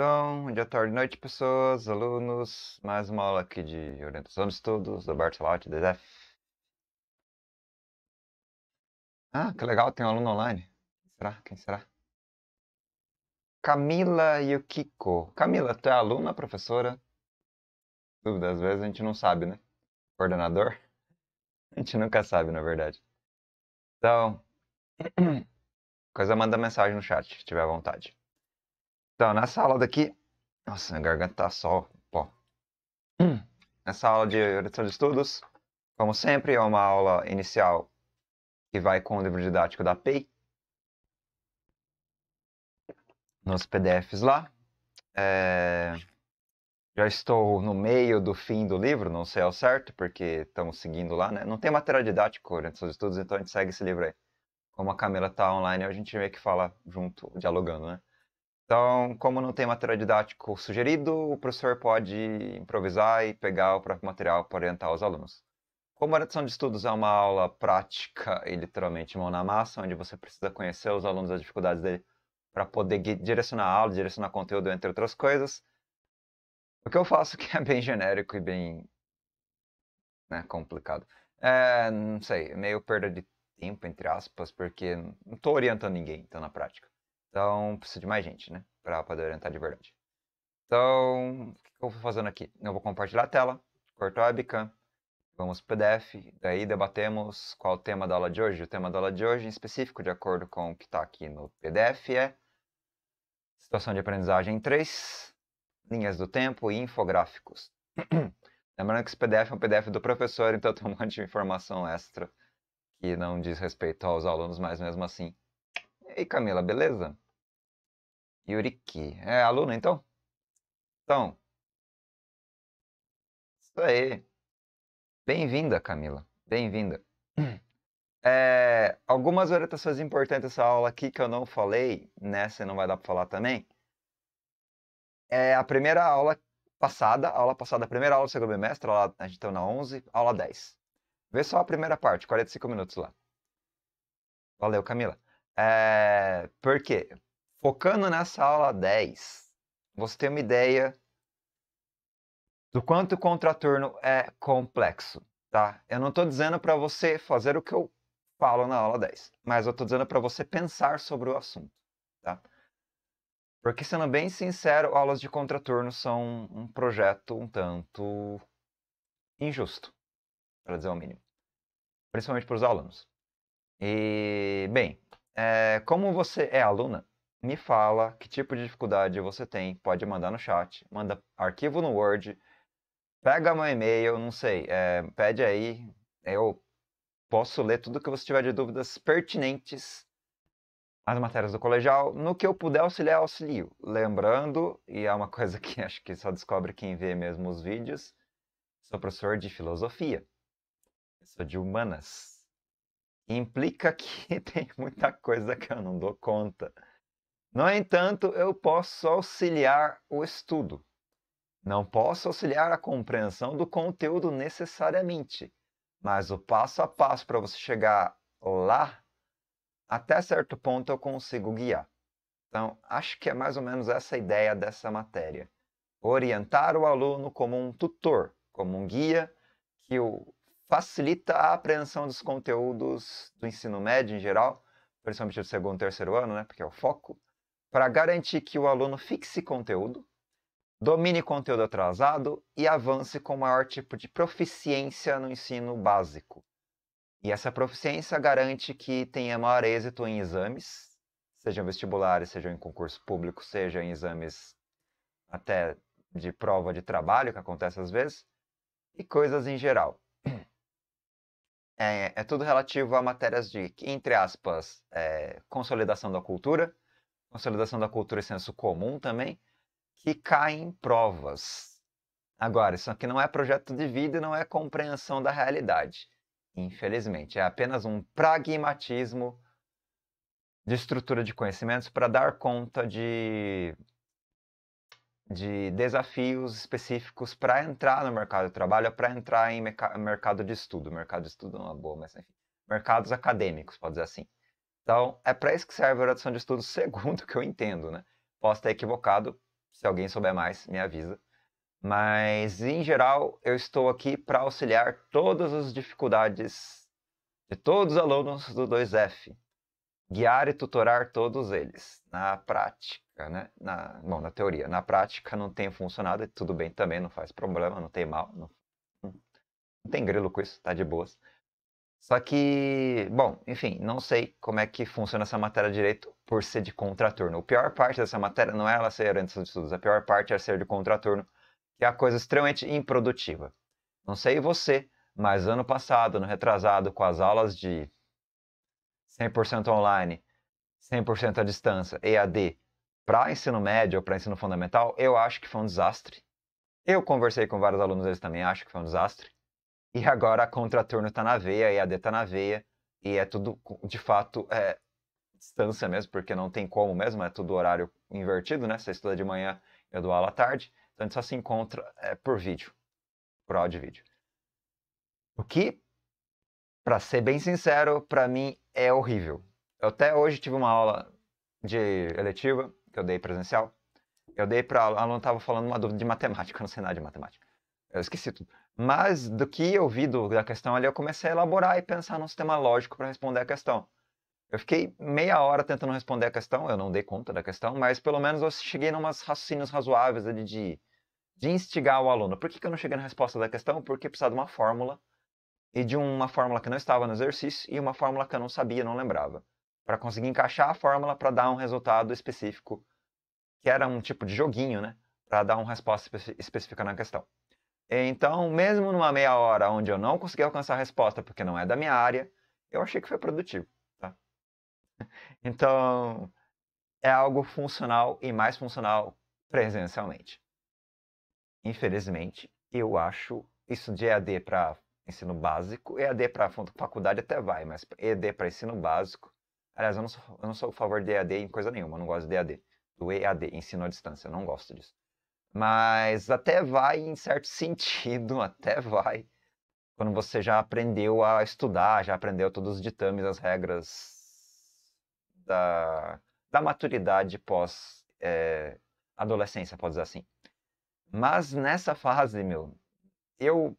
Então, bom dia, tarde, noite, pessoas, alunos. Mais uma aula aqui de orientação de estudos do Bartolot, DSF. Ah, que legal, tem um aluno online. Quem será? Quem será? Camila Yukiko. Camila, tu é aluna, professora? Dúvida, às vezes a gente não sabe, né? Coordenador? A gente nunca sabe, na verdade. Então, coisa manda mensagem no chat, se tiver vontade. Então, nessa aula daqui. Nossa, minha garganta tá só pó. Nessa aula de orientação de estudos, como sempre, é uma aula inicial que vai com o livro didático da PEI. Nos PDFs lá. É... Já estou no meio do fim do livro, não sei ao certo, porque estamos seguindo lá, né? Não tem material didático, orientação de estudos, então a gente segue esse livro aí. Como a Camila tá online, a gente meio que fala junto, dialogando, né? Então, como não tem material didático sugerido, o professor pode improvisar e pegar o próprio material para orientar os alunos. Como a edição de estudos é uma aula prática e literalmente mão na massa, onde você precisa conhecer os alunos as dificuldades dele para poder direcionar a aula, direcionar conteúdo, entre outras coisas, o que eu faço que é bem genérico e bem né, complicado. É, não sei, meio perda de tempo, entre aspas, porque não estou orientando ninguém, então, na prática. Então, preciso de mais gente, né? Para poder orientar de verdade. Então, o que eu vou fazendo aqui? Eu vou compartilhar a tela, cortar a webcam, vamos para o PDF, daí debatemos qual o tema da aula de hoje. O tema da aula de hoje, em específico, de acordo com o que está aqui no PDF, é Situação de aprendizagem 3, linhas do tempo e infográficos. Lembrando que esse PDF é um PDF do professor, então tem um monte de informação extra que não diz respeito aos alunos, mas mesmo assim Ei, Camila, beleza? Yuriki. É aluna, então? Então. Isso aí. Bem-vinda, Camila. Bem-vinda. É, algumas orientações importantes dessa aula aqui que eu não falei, nessa né, não vai dar para falar também. É a primeira aula passada, aula passada, a primeira aula do segundo bimestre, aula, a gente está na 11, aula 10. Vê só a primeira parte, 45 minutos lá. Valeu, Camila. É, eh, porque focando nessa aula 10, você tem uma ideia do quanto o contraturno é complexo, tá? Eu não estou dizendo para você fazer o que eu falo na aula 10, mas eu estou dizendo para você pensar sobre o assunto, tá? Porque, sendo bem sincero, aulas de contraturno são um projeto um tanto injusto, para dizer o mínimo. Principalmente para os alunos. E, bem, é, como você é aluna, me fala que tipo de dificuldade você tem. Pode mandar no chat, manda arquivo no Word, pega meu e-mail, não sei, é, pede aí. Eu posso ler tudo que você tiver de dúvidas pertinentes às matérias do colegial. No que eu puder auxiliar, auxilio. Lembrando, e é uma coisa que acho que só descobre quem vê mesmo os vídeos, sou professor de filosofia. Sou de humanas implica que tem muita coisa que eu não dou conta. No entanto, eu posso auxiliar o estudo. Não posso auxiliar a compreensão do conteúdo necessariamente, mas o passo a passo para você chegar lá, até certo ponto eu consigo guiar. Então, acho que é mais ou menos essa a ideia dessa matéria. Orientar o aluno como um tutor, como um guia que o facilita a apreensão dos conteúdos do ensino médio em geral, principalmente do segundo e terceiro ano, né, porque é o foco, para garantir que o aluno fixe conteúdo, domine conteúdo atrasado e avance com maior tipo de proficiência no ensino básico. E essa proficiência garante que tenha maior êxito em exames, sejam vestibulares, sejam em concurso público, sejam em exames até de prova de trabalho, que acontece às vezes, e coisas em geral é, é, tudo relativo a matérias de, entre aspas, é, consolidação da cultura, consolidação da cultura e senso comum também, que caem em provas. Agora, isso aqui não é projeto de vida e não é compreensão da realidade. Infelizmente, é apenas um pragmatismo de estrutura de conhecimentos para dar conta de de desafios específicos para entrar no mercado de trabalho, é para entrar em mercado de estudo. Mercado de estudo não é uma boa, mas enfim. Mercados acadêmicos, pode dizer assim. Então, é para isso que serve a oração de estudos, segundo que eu entendo, né? Posso estar equivocado, se alguém souber mais, me avisa. Mas, em geral, eu estou aqui para auxiliar todas as dificuldades de todos os alunos do 2F, guiar e tutorar todos eles na prática prática, né? Na, bom, na teoria. Na prática não tem funcionado e é tudo bem também, não faz problema, não tem mal, não, não tem grilo com isso, tá de boas. Só que, bom, enfim, não sei como é que funciona essa matéria direito por ser de contraturno. A pior parte dessa matéria não é ela ser orientação de estudos, a pior parte é ser de contraturno, que é a coisa extremamente improdutiva. Não sei você, mas ano passado, no retrasado, com as aulas de 100% online, 100% à distância, EAD, para ensino médio ou para ensino fundamental, eu acho que foi um desastre. Eu conversei com vários alunos, eles também acham que foi um desastre. E agora a contraturno está na veia, a EAD está na veia, e é tudo, de fato, é, distância mesmo, porque não tem como mesmo, é tudo horário invertido, né? Você estuda de manhã, eu dou aula à tarde, então a gente só se encontra é, por vídeo, por áudio e vídeo. O que, para ser bem sincero, para mim é horrível. Eu até hoje tive uma aula de eletiva que eu dei presencial, eu dei para aluno, aluno estava falando uma dúvida de matemática, no cenário de matemática. Eu esqueci tudo. Mas do que eu vi do, da questão ali, eu comecei a elaborar e pensar num sistema lógico para responder a questão. Eu fiquei meia hora tentando responder a questão, eu não dei conta da questão, mas pelo menos eu cheguei umas raciocínios razoáveis ali de, de instigar o aluno. Por que, que eu não cheguei na resposta da questão? Porque precisava de uma fórmula e de uma fórmula que não estava no exercício e uma fórmula que eu não sabia, não lembrava para conseguir encaixar a fórmula para dar um resultado específico, que era um tipo de joguinho, né? Para dar uma resposta específica na questão. Então, mesmo numa meia hora onde eu não consegui alcançar a resposta porque não é da minha área, eu achei que foi produtivo. Tá? Então, é algo funcional e mais funcional presencialmente. Infelizmente, eu acho isso de EAD para ensino básico, EAD para faculdade até vai, mas EAD para ensino básico Aliás, eu não sou, eu não sou a favor de EAD em coisa nenhuma, eu não gosto de EAD. Do EAD, ensino à distância, eu não gosto disso. Mas até vai em certo sentido, até vai. Quando você já aprendeu a estudar, já aprendeu todos os ditames, as regras da, da maturidade pós é, adolescência, pode dizer assim. Mas nessa fase, meu, eu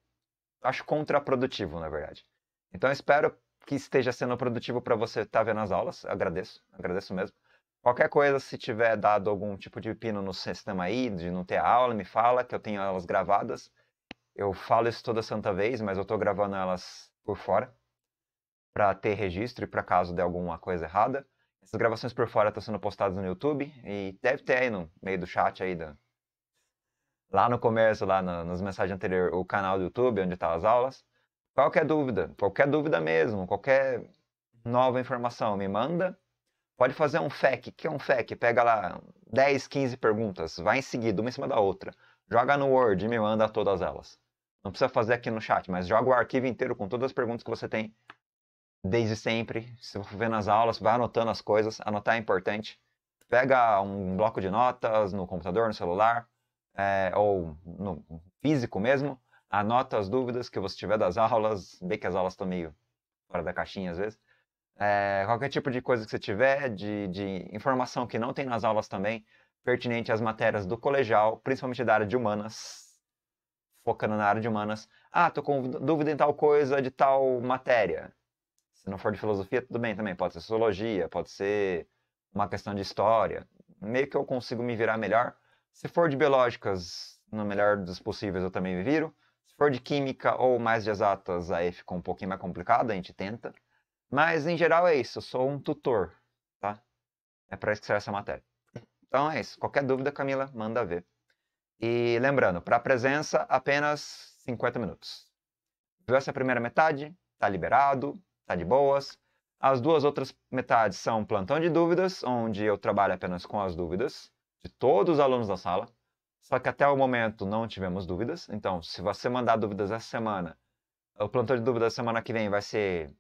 acho contraprodutivo, na verdade. Então eu espero que esteja sendo produtivo para você estar tá vendo as aulas. Agradeço, agradeço mesmo. Qualquer coisa, se tiver dado algum tipo de pino no sistema aí, de não ter aula, me fala, que eu tenho elas gravadas. Eu falo isso toda santa vez, mas eu estou gravando elas por fora, para ter registro e para caso de alguma coisa errada. Essas gravações por fora estão tá sendo postadas no YouTube e deve ter aí no meio do chat aí da, lá no começo, lá no, nas mensagens anteriores, o canal do YouTube, onde estão tá as aulas. Qualquer dúvida, qualquer dúvida mesmo, qualquer nova informação, me manda. Pode fazer um FAQ. O que é um FAQ? Pega lá 10, 15 perguntas, vai em seguida, uma em cima da outra. Joga no Word e me manda todas elas. Não precisa fazer aqui no chat, mas joga o arquivo inteiro com todas as perguntas que você tem desde sempre. Se você for vendo as aulas, vai anotando as coisas. Anotar é importante. Pega um bloco de notas no computador, no celular, é, ou no físico mesmo, anota as dúvidas que você tiver das aulas, bem que as aulas estão meio fora da caixinha às vezes. É, qualquer tipo de coisa que você tiver, de, de informação que não tem nas aulas também, pertinente às matérias do colegial, principalmente da área de humanas, focando na área de humanas. Ah, tô com dúvida em tal coisa de tal matéria. Se não for de filosofia, tudo bem também. Pode ser sociologia, pode ser uma questão de história. Meio que eu consigo me virar melhor. Se for de biológicas, no melhor dos possíveis eu também me viro for de química ou mais de exatas, aí ficou um pouquinho mais complicado, a gente tenta. Mas em geral é isso, eu sou um tutor, tá? É para isso que serve essa matéria. Então é isso. Qualquer dúvida, Camila, manda ver. E lembrando, para presença, apenas 50 minutos. Viu essa primeira metade? Tá liberado, tá de boas. As duas outras metades são plantão de dúvidas, onde eu trabalho apenas com as dúvidas de todos os alunos da sala. Só que até o momento não tivemos dúvidas. Então, se você mandar dúvidas essa semana, o plantão de dúvidas semana que vem vai ser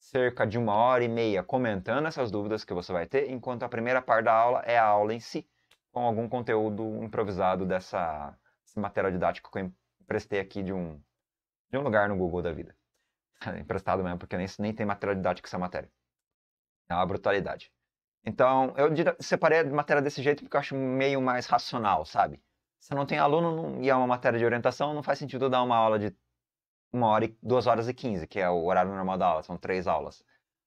cerca de uma hora e meia comentando essas dúvidas que você vai ter, enquanto a primeira parte da aula é a aula em si, com algum conteúdo improvisado dessa matéria didática que eu emprestei aqui de um, de um lugar no Google da vida. Emprestado mesmo, porque nem, nem tem material didático essa matéria. É uma brutalidade. Então, eu separei a matéria desse jeito porque eu acho meio mais racional, sabe? Se não tem aluno não, e é uma matéria de orientação, não faz sentido dar uma aula de uma hora e, duas horas e quinze, que é o horário normal da aula, são três aulas.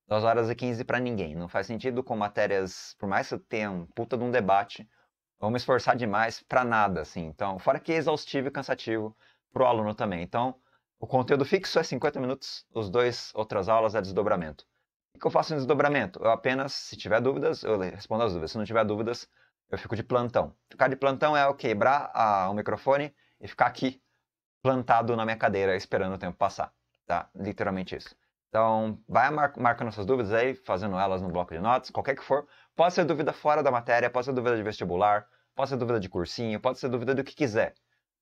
Duas horas e quinze para ninguém. Não faz sentido com matérias, por mais que tenha um puta de um debate, vamos esforçar demais para nada, assim. Então, fora que é exaustivo e cansativo para o aluno também. Então, o conteúdo fixo é 50 minutos, os dois outras aulas é desdobramento. O que eu faço em desdobramento? Eu apenas, se tiver dúvidas, eu respondo as dúvidas. Se não tiver dúvidas, eu fico de plantão. Ficar de plantão é eu quebrar a, o microfone e ficar aqui plantado na minha cadeira esperando o tempo passar. Tá? Literalmente isso. Então, vai mar marcando suas dúvidas aí, fazendo elas no bloco de notas, qualquer que for. Pode ser dúvida fora da matéria, pode ser dúvida de vestibular, pode ser dúvida de cursinho, pode ser dúvida do que quiser.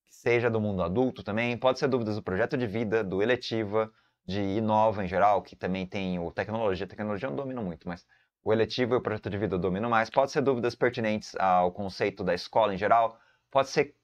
Seja do mundo adulto também, pode ser dúvidas do projeto de vida, do eletiva, de Inova em geral, que também tem o tecnologia. Tecnologia eu não domino muito, mas o eletivo e o projeto de vida dominam domino mais. Pode ser dúvidas pertinentes ao conceito da escola em geral, pode ser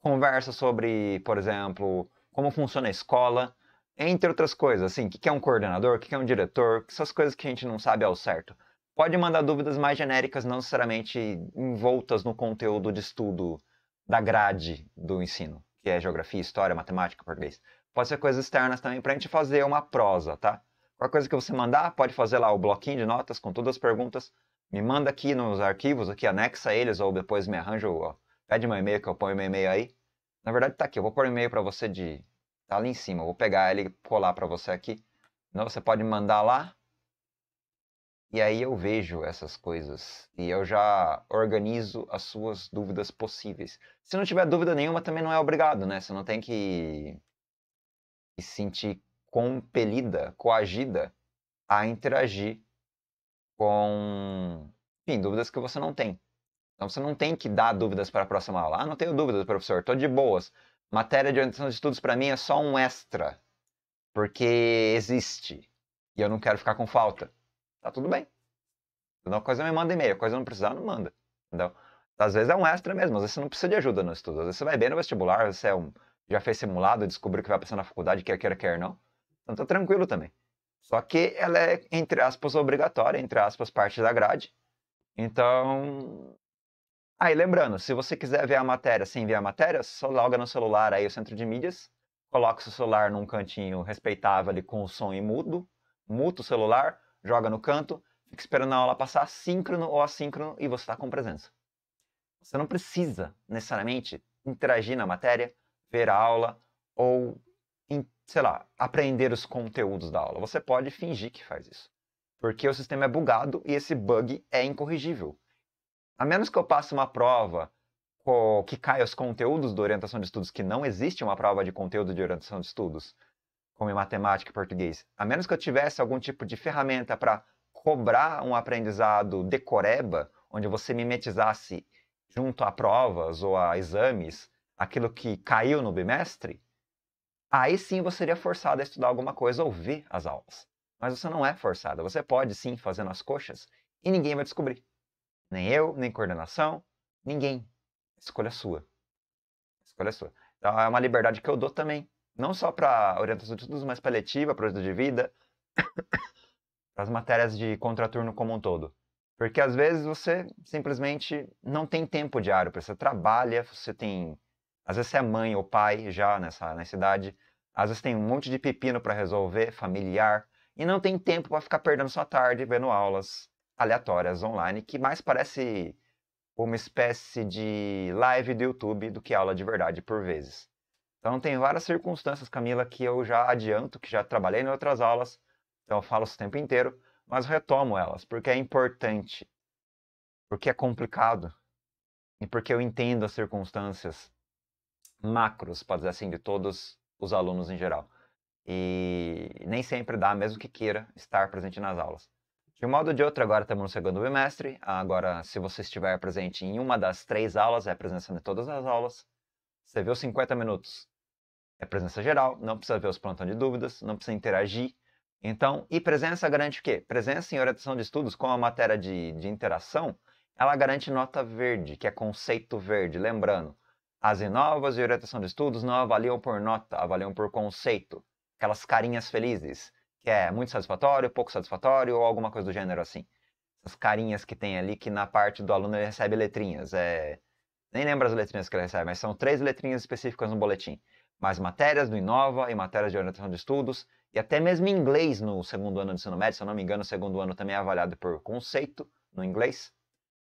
conversa sobre, por exemplo, como funciona a escola, entre outras coisas, assim, o que é um coordenador, o que é um diretor, essas coisas que a gente não sabe ao certo. Pode mandar dúvidas mais genéricas, não necessariamente envoltas no conteúdo de estudo da grade do ensino, que é geografia, história, matemática, português. Pode ser coisas externas também para a gente fazer uma prosa, tá? Qualquer coisa que você mandar, pode fazer lá o bloquinho de notas com todas as perguntas. Me manda aqui nos arquivos, aqui anexa eles, ou depois me arranjo, ó, pede meu e-mail que eu ponho meu e-mail aí. Na verdade tá aqui, eu vou pôr o e-mail para você de... tá ali em cima, eu vou pegar ele e colar para você aqui. Então você pode mandar lá, e aí eu vejo essas coisas e eu já organizo as suas dúvidas possíveis. Se não tiver dúvida nenhuma, também não é obrigado, né? Você não tem que, que sentir compelida, coagida a interagir com enfim, dúvidas que você não tem. Então você não tem que dar dúvidas para a próxima aula. Ah, não tenho dúvidas, professor, estou de boas. Matéria de orientação de estudos para mim é só um extra, porque existe e eu não quero ficar com falta. Tá tudo bem. Uma coisa me manda e-mail, coisa não precisar, não manda. Entendeu? Às vezes é um extra mesmo, às vezes você não precisa de ajuda no estudo. Às vezes você vai bem no vestibular, você é um, já fez simulado, descobriu que vai passar na faculdade, quer quer, quer não. Então tá tranquilo também. Só que ela é, entre aspas, obrigatória, entre aspas, parte da grade. Então. Aí, ah, lembrando, se você quiser ver a matéria sem ver a matéria, só loga no celular aí o centro de mídias, coloca o seu celular num cantinho respeitável ali com o som e mudo, muta o celular, joga no canto, fica esperando a aula passar síncrono ou assíncrono e você está com presença. Você não precisa necessariamente interagir na matéria, ver a aula ou sei lá, aprender os conteúdos da aula. Você pode fingir que faz isso. Porque o sistema é bugado e esse bug é incorrigível. A menos que eu passe uma prova que caia os conteúdos da orientação de estudos, que não existe uma prova de conteúdo de orientação de estudos, como em matemática e português, a menos que eu tivesse algum tipo de ferramenta para cobrar um aprendizado decoreba, onde você mimetizasse junto a provas ou a exames aquilo que caiu no bimestre, aí sim você seria forçado a estudar alguma coisa ou ver as aulas. Mas você não é forçado, você pode sim fazer nas coxas e ninguém vai descobrir. Nem eu, nem coordenação, ninguém. Escolha sua. Escolha sua. Então é uma liberdade que eu dou também, não só para orientação de estudos, mas para letiva, projeto de vida, para as matérias de contraturno como um todo. Porque às vezes você simplesmente não tem tempo diário, você trabalha, você tem às vezes você é mãe ou pai já nessa, nessa idade. Às vezes tem um monte de pepino para resolver, familiar, e não tem tempo para ficar perdendo sua tarde vendo aulas aleatórias online, que mais parece uma espécie de live do YouTube do que aula de verdade por vezes. Então tem várias circunstâncias, Camila, que eu já adianto, que já trabalhei em outras aulas, então eu falo isso o tempo inteiro, mas retomo elas, porque é importante, porque é complicado e porque eu entendo as circunstâncias macros, pode dizer assim, de todos os alunos em geral. E nem sempre dá, mesmo que queira, estar presente nas aulas. De um modo ou de outro, agora estamos no segundo bimestre. Agora, se você estiver presente em uma das três aulas, é presença de todas as aulas. Você viu 50 minutos, é presença geral, não precisa ver os plantões de dúvidas, não precisa interagir. Então, e presença garante o quê? Presença em orientação de estudos, como a matéria de, de interação, ela garante nota verde, que é conceito verde. Lembrando, as novas de orientação de estudos não avaliam por nota, avaliam por conceito. Aquelas carinhas felizes, que é muito satisfatório, pouco satisfatório ou alguma coisa do gênero assim. Essas carinhas que tem ali que na parte do aluno ele recebe letrinhas. É... Nem lembro as letrinhas que ele recebe, mas são três letrinhas específicas no boletim. Mais matérias do Inova e matérias de orientação de estudos, e até mesmo inglês no segundo ano do ensino médio, se eu não me engano, o segundo ano também é avaliado por conceito no inglês,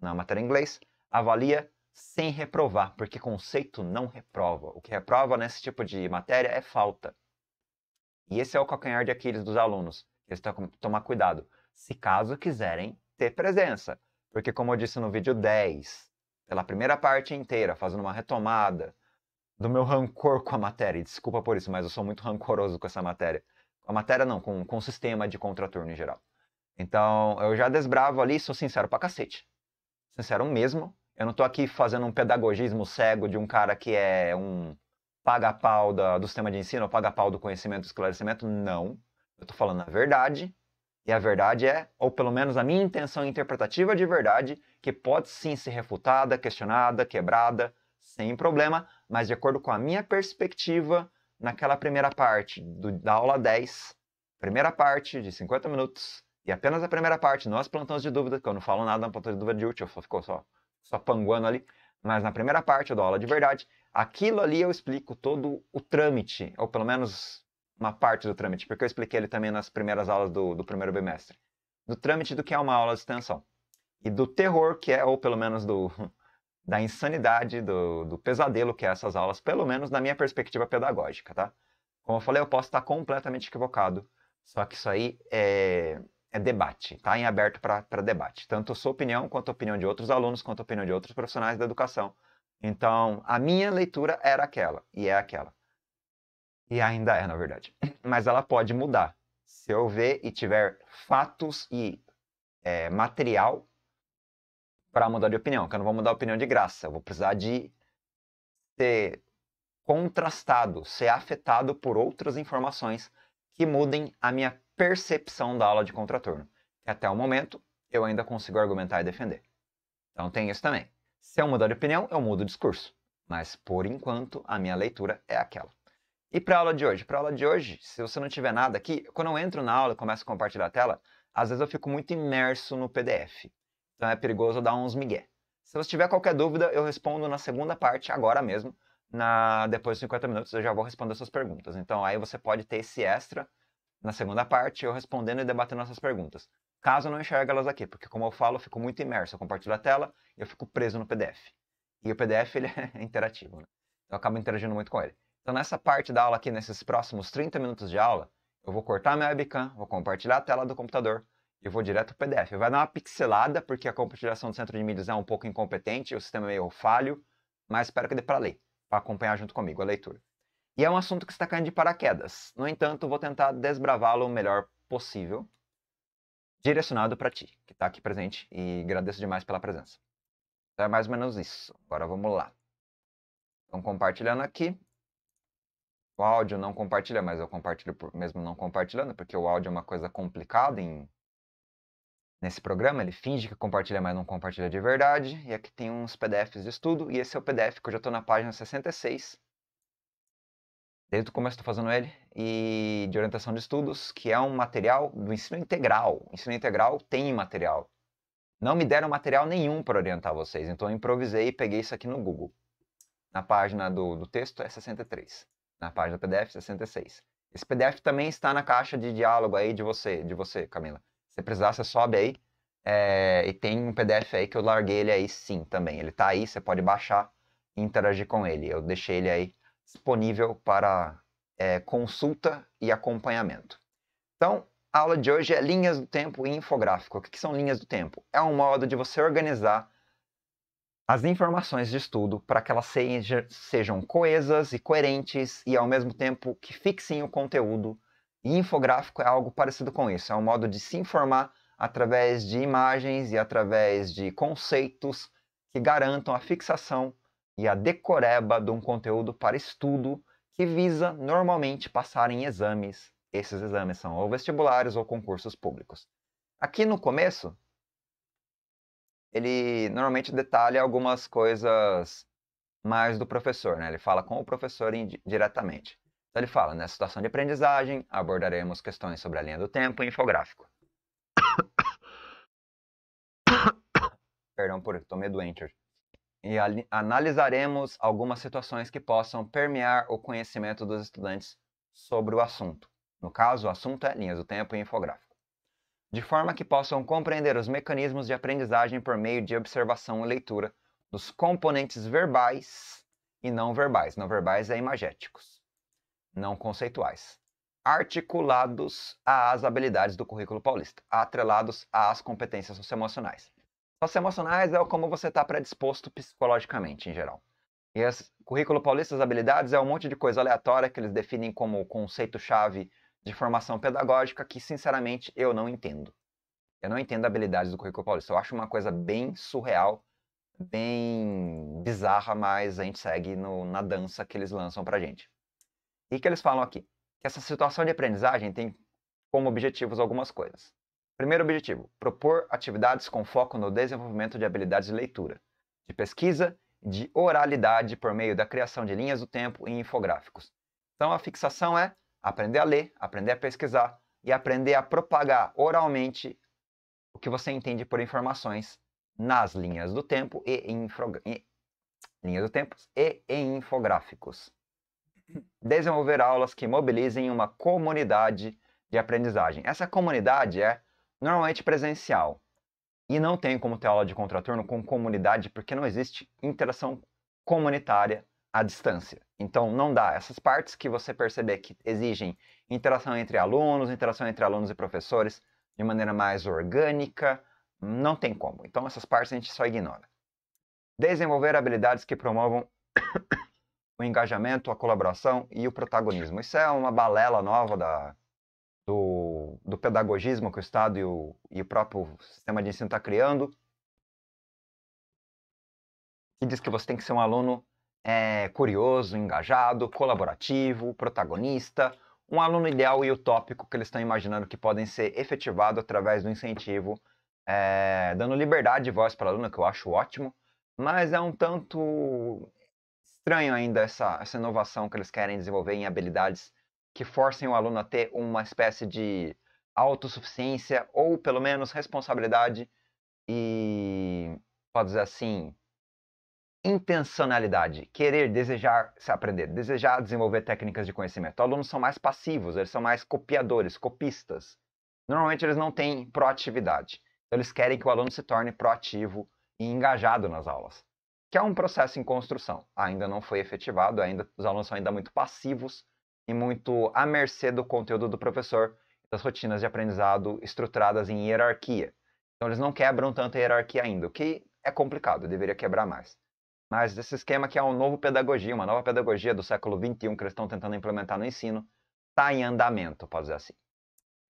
na matéria inglês, avalia sem reprovar, porque conceito não reprova. O que reprova nesse tipo de matéria é falta. E esse é o calcanhar de Aquiles dos alunos. Eles têm que tomar cuidado, se caso quiserem ter presença. Porque, como eu disse no vídeo 10, pela primeira parte inteira, fazendo uma retomada do meu rancor com a matéria, e desculpa por isso, mas eu sou muito rancoroso com essa matéria. Com a matéria não, com, com o sistema de contraturno em geral. Então, eu já desbravo ali, sou sincero pra cacete. Sincero mesmo, eu não estou aqui fazendo um pedagogismo cego de um cara que é um paga-pau do sistema de ensino, paga-pau do conhecimento, do esclarecimento, não. Eu estou falando a verdade, e a verdade é, ou pelo menos a minha intenção interpretativa de verdade, que pode sim ser refutada, questionada, quebrada, sem problema, mas de acordo com a minha perspectiva naquela primeira parte do, da aula 10, primeira parte de 50 minutos, e apenas a primeira parte, nós plantões de dúvida, que eu não falo nada no é plantão de dúvida de útil, só ficou só só panguando ali, mas na primeira parte eu dou aula de verdade. Aquilo ali eu explico todo o trâmite, ou pelo menos uma parte do trâmite, porque eu expliquei ele também nas primeiras aulas do, do primeiro bimestre. Do trâmite do que é uma aula de extensão. E do terror, que é, ou pelo menos do, da insanidade, do, do pesadelo que é essas aulas, pelo menos na minha perspectiva pedagógica, tá? Como eu falei, eu posso estar completamente equivocado. Só que isso aí é, é debate, está em aberto para debate. Tanto a sua opinião, quanto a opinião de outros alunos, quanto a opinião de outros profissionais da educação. Então, a minha leitura era aquela, e é aquela. E ainda é, na verdade. Mas ela pode mudar. Se eu ver e tiver fatos e é, material para mudar de opinião, que eu não vou mudar a opinião de graça. Eu vou precisar de ser contrastado, ser afetado por outras informações que mudem a minha percepção da aula de contraturno. Que até o momento eu ainda consigo argumentar e defender. Então tem isso também. Se eu mudar de opinião, eu mudo o discurso. Mas por enquanto a minha leitura é aquela. E para a aula de hoje? Para a aula de hoje, se você não tiver nada aqui, quando eu entro na aula e começo a compartilhar a tela, às vezes eu fico muito imerso no PDF. Então é perigoso dar uns migué. Se você tiver qualquer dúvida, eu respondo na segunda parte, agora mesmo. Na... Depois de 50 minutos, eu já vou responder suas perguntas. Então aí você pode ter esse extra na segunda parte, eu respondendo e debatendo essas perguntas. Caso não enxergue elas aqui, porque como eu falo, eu fico muito imerso. Eu compartilho a tela e eu fico preso no PDF. E o PDF ele é interativo, né? Então, eu acabo interagindo muito com ele. Então nessa parte da aula aqui, nesses próximos 30 minutos de aula, eu vou cortar minha webcam, vou compartilhar a tela do computador e vou direto para o PDF. Vai dar uma pixelada, porque a compartilhação do centro de mídias é um pouco incompetente, o sistema é meio falho, mas espero que dê para ler, para acompanhar junto comigo a leitura. E é um assunto que está caindo de paraquedas. No entanto, vou tentar desbravá-lo o melhor possível, direcionado para ti, que está aqui presente, e agradeço demais pela presença. Então é mais ou menos isso. Agora vamos lá. Então, compartilhando aqui. O áudio não compartilha, mas eu compartilho por, mesmo não compartilhando, porque o áudio é uma coisa complicada em, nesse programa. Ele finge que compartilha, mas não compartilha de verdade. E aqui tem uns PDFs de estudo, e esse é o PDF que eu já estou na página 66 Desde o começo estou fazendo ele, e de orientação de estudos, que é um material do ensino integral. O ensino integral tem material. Não me deram material nenhum para orientar vocês, então eu improvisei e peguei isso aqui no Google. Na página do, do texto é 63, na página do PDF 66. Esse PDF também está na caixa de diálogo aí de você, de você, Camila. Se precisar, você sobe aí. É, e tem um PDF aí que eu larguei ele aí sim também. Ele está aí, você pode baixar e interagir com ele. Eu deixei ele aí disponível para é, consulta e acompanhamento. Então, a aula de hoje é linhas do tempo e infográfico. O que são linhas do tempo? É um modo de você organizar as informações de estudo para que elas sejam coesas e coerentes e, ao mesmo tempo, que fixem o conteúdo. E infográfico é algo parecido com isso. É um modo de se informar através de imagens e através de conceitos que garantam a fixação e a decoreba de um conteúdo para estudo que visa normalmente passar em exames. Esses exames são ou vestibulares ou concursos públicos. Aqui no começo, ele normalmente detalha algumas coisas mais do professor, né? Ele fala com o professor diretamente. Então ele fala, nessa situação de aprendizagem, abordaremos questões sobre a linha do tempo e infográfico. Perdão por eu estou meio doente hoje e analisaremos algumas situações que possam permear o conhecimento dos estudantes sobre o assunto. No caso, o assunto é linhas do tempo e infográfico. De forma que possam compreender os mecanismos de aprendizagem por meio de observação e leitura dos componentes verbais e não verbais. Não verbais é imagéticos, não conceituais. Articulados às habilidades do currículo paulista, atrelados às competências socioemocionais. Nossos emocionais é como você está predisposto psicologicamente, em geral. E as currículo paulista, as habilidades, é um monte de coisa aleatória que eles definem como conceito-chave de formação pedagógica que, sinceramente, eu não entendo. Eu não entendo habilidades do currículo paulista. Eu acho uma coisa bem surreal, bem bizarra, mas a gente segue no, na dança que eles lançam pra gente. E que eles falam aqui? Que essa situação de aprendizagem tem como objetivos algumas coisas. Primeiro objetivo: propor atividades com foco no desenvolvimento de habilidades de leitura, de pesquisa e de oralidade por meio da criação de linhas do tempo e infográficos. Então a fixação é aprender a ler, aprender a pesquisar e aprender a propagar oralmente o que você entende por informações nas linhas do tempo e, infro... e... linhas do tempo e em infográficos. Desenvolver aulas que mobilizem uma comunidade de aprendizagem. Essa comunidade é normalmente é presencial. E não tem como ter aula de contraturno com comunidade, porque não existe interação comunitária à distância. Então não dá. Essas partes que você perceber que exigem interação entre alunos, interação entre alunos e professores de maneira mais orgânica, não tem como. Então essas partes a gente só ignora. Desenvolver habilidades que promovam o engajamento, a colaboração e o protagonismo. Isso é uma balela nova da, do, do pedagogismo que o Estado e o, e o próprio sistema de ensino está criando, que diz que você tem que ser um aluno é, curioso, engajado, colaborativo, protagonista, um aluno ideal e utópico que eles estão imaginando que podem ser efetivados através do incentivo, é, dando liberdade de voz para o aluno, que eu acho ótimo, mas é um tanto estranho ainda essa, essa inovação que eles querem desenvolver em habilidades que forcem o aluno a ter uma espécie de autossuficiência ou pelo menos responsabilidade e pode dizer assim intencionalidade, querer, desejar se aprender, desejar desenvolver técnicas de conhecimento. Os alunos são mais passivos, eles são mais copiadores, copistas. Normalmente eles não têm proatividade. Então, eles querem que o aluno se torne proativo e engajado nas aulas, que é um processo em construção. Ainda não foi efetivado, ainda os alunos são ainda muito passivos e muito à mercê do conteúdo do professor, das rotinas de aprendizado estruturadas em hierarquia. Então eles não quebram tanto a hierarquia ainda, o que é complicado, deveria quebrar mais. Mas esse esquema que é uma nova pedagogia, uma nova pedagogia do século XXI que eles estão tentando implementar no ensino, está em andamento, pode dizer assim.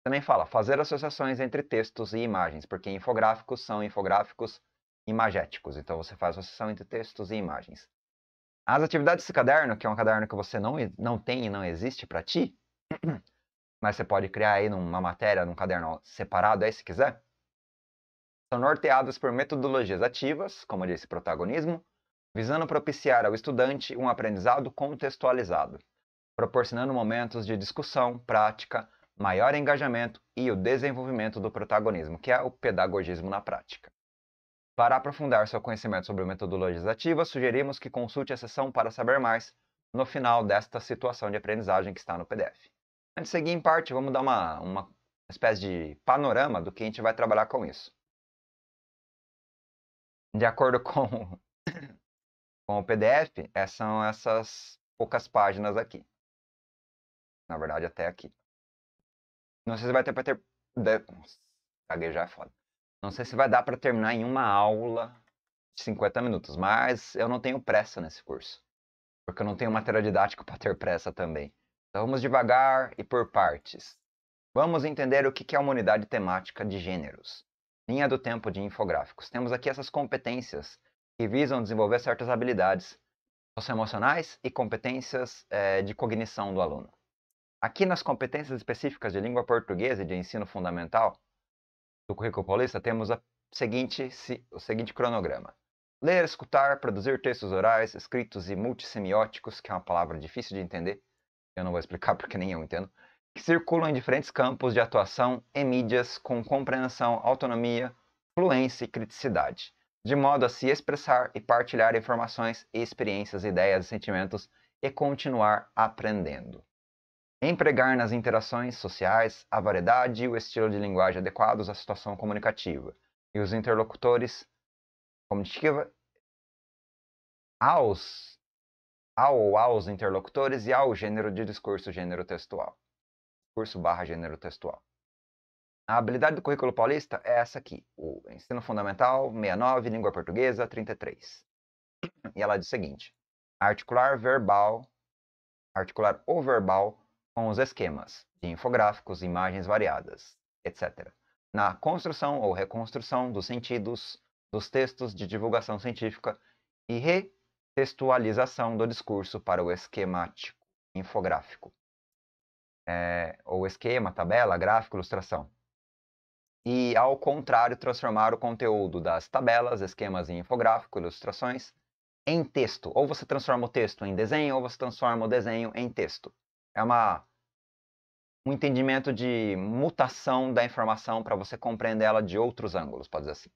Também fala fazer associações entre textos e imagens, porque infográficos são infográficos imagéticos, então você faz associação entre textos e imagens. As atividades desse caderno, que é um caderno que você não, não tem e não existe para ti, mas você pode criar aí numa matéria, num caderno separado aí se quiser, são norteadas por metodologias ativas, como disse protagonismo, visando propiciar ao estudante um aprendizado contextualizado, proporcionando momentos de discussão, prática, maior engajamento e o desenvolvimento do protagonismo, que é o pedagogismo na prática. Para aprofundar seu conhecimento sobre metodologias ativas, sugerimos que consulte a sessão para saber mais no final desta situação de aprendizagem que está no PDF. Antes de seguir em parte, vamos dar uma, uma espécie de panorama do que a gente vai trabalhar com isso. De acordo com, com o PDF, são essas poucas páginas aqui. Na verdade, até aqui. Não sei se vai ter para ter. Caguejar é foda. Não sei se vai dar para terminar em uma aula de 50 minutos, mas eu não tenho pressa nesse curso. Porque eu não tenho material didático para ter pressa também. Então vamos devagar e por partes. Vamos entender o que é uma unidade temática de gêneros. Linha do tempo de infográficos. Temos aqui essas competências que visam desenvolver certas habilidades socioemocionais e competências é, de cognição do aluno. Aqui nas competências específicas de língua portuguesa e de ensino fundamental, do Currículo Paulista, temos a seguinte, o seguinte cronograma. Ler, escutar, produzir textos orais, escritos e multissemióticos, que é uma palavra difícil de entender, eu não vou explicar porque nem eu entendo, que circulam em diferentes campos de atuação e mídias com compreensão, autonomia, fluência e criticidade, de modo a se expressar e partilhar informações, experiências, ideias e sentimentos e continuar aprendendo. Empregar nas interações sociais a variedade e o estilo de linguagem adequados à situação comunicativa e os interlocutores comunicativa aos ao ou aos interlocutores e ao gênero de discurso gênero textual. Discurso barra gênero textual. A habilidade do currículo paulista é essa aqui, o ensino fundamental 69, língua portuguesa 33. E ela diz o seguinte: articular verbal, articular o verbal com os esquemas de infográficos, imagens variadas, etc., na construção ou reconstrução dos sentidos dos textos de divulgação científica e retextualização do discurso para o esquemático, infográfico, é, ou esquema, tabela, gráfico, ilustração. E, ao contrário, transformar o conteúdo das tabelas, esquemas e infográfico, ilustrações, em texto. Ou você transforma o texto em desenho, ou você transforma o desenho em texto. É uma, um entendimento de mutação da informação para você compreender ela de outros ângulos, pode dizer assim.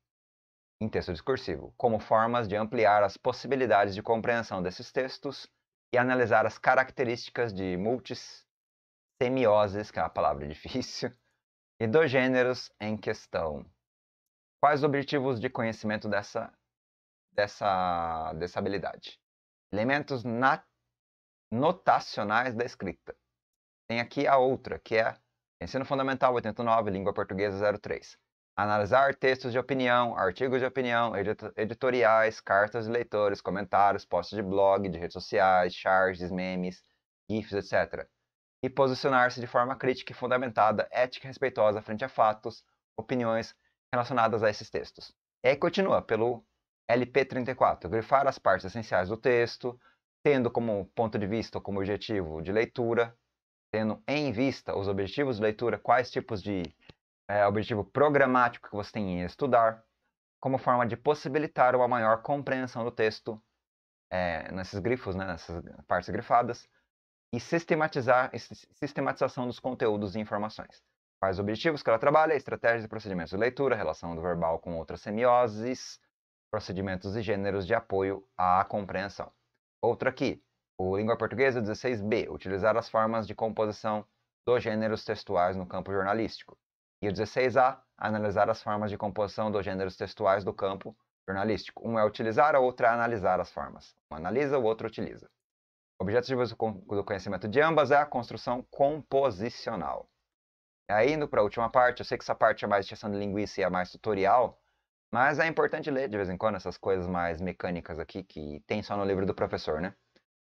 Em texto discursivo, como formas de ampliar as possibilidades de compreensão desses textos e analisar as características de multis, semioses, que é uma palavra difícil, e dos gêneros em questão. Quais os objetivos de conhecimento dessa, dessa, dessa habilidade? Elementos nat notacionais da escrita. Tem aqui a outra, que é Ensino Fundamental 89, Língua Portuguesa 03. Analisar textos de opinião, artigos de opinião, editoriais, cartas de leitores, comentários, posts de blog, de redes sociais, charges, memes, GIFs, etc. E posicionar-se de forma crítica e fundamentada, ética e respeitosa frente a fatos, opiniões relacionadas a esses textos. E aí continua pelo LP34, grifar as partes essenciais do texto, tendo como ponto de vista, como objetivo de leitura, tendo em vista os objetivos de leitura, quais tipos de é, objetivo programático que você tem em estudar, como forma de possibilitar uma maior compreensão do texto é, nesses grifos, né, nessas partes grifadas, e sistematizar sistematização dos conteúdos e informações. Quais objetivos que ela trabalha, estratégias e procedimentos de leitura, relação do verbal com outras semioses, procedimentos e gêneros de apoio à compreensão. Outro aqui, o Língua Portuguesa 16b, utilizar as formas de composição dos gêneros textuais no campo jornalístico. E o 16a, analisar as formas de composição dos gêneros textuais do campo jornalístico. Um é utilizar, a outra é analisar as formas. Um analisa, o outro utiliza. O objetivo do conhecimento de ambas é a construção composicional. E aí, indo para a última parte, eu sei que essa parte é mais extensão de linguística e é mais tutorial, mas é importante ler de vez em quando essas coisas mais mecânicas aqui que tem só no livro do professor, né?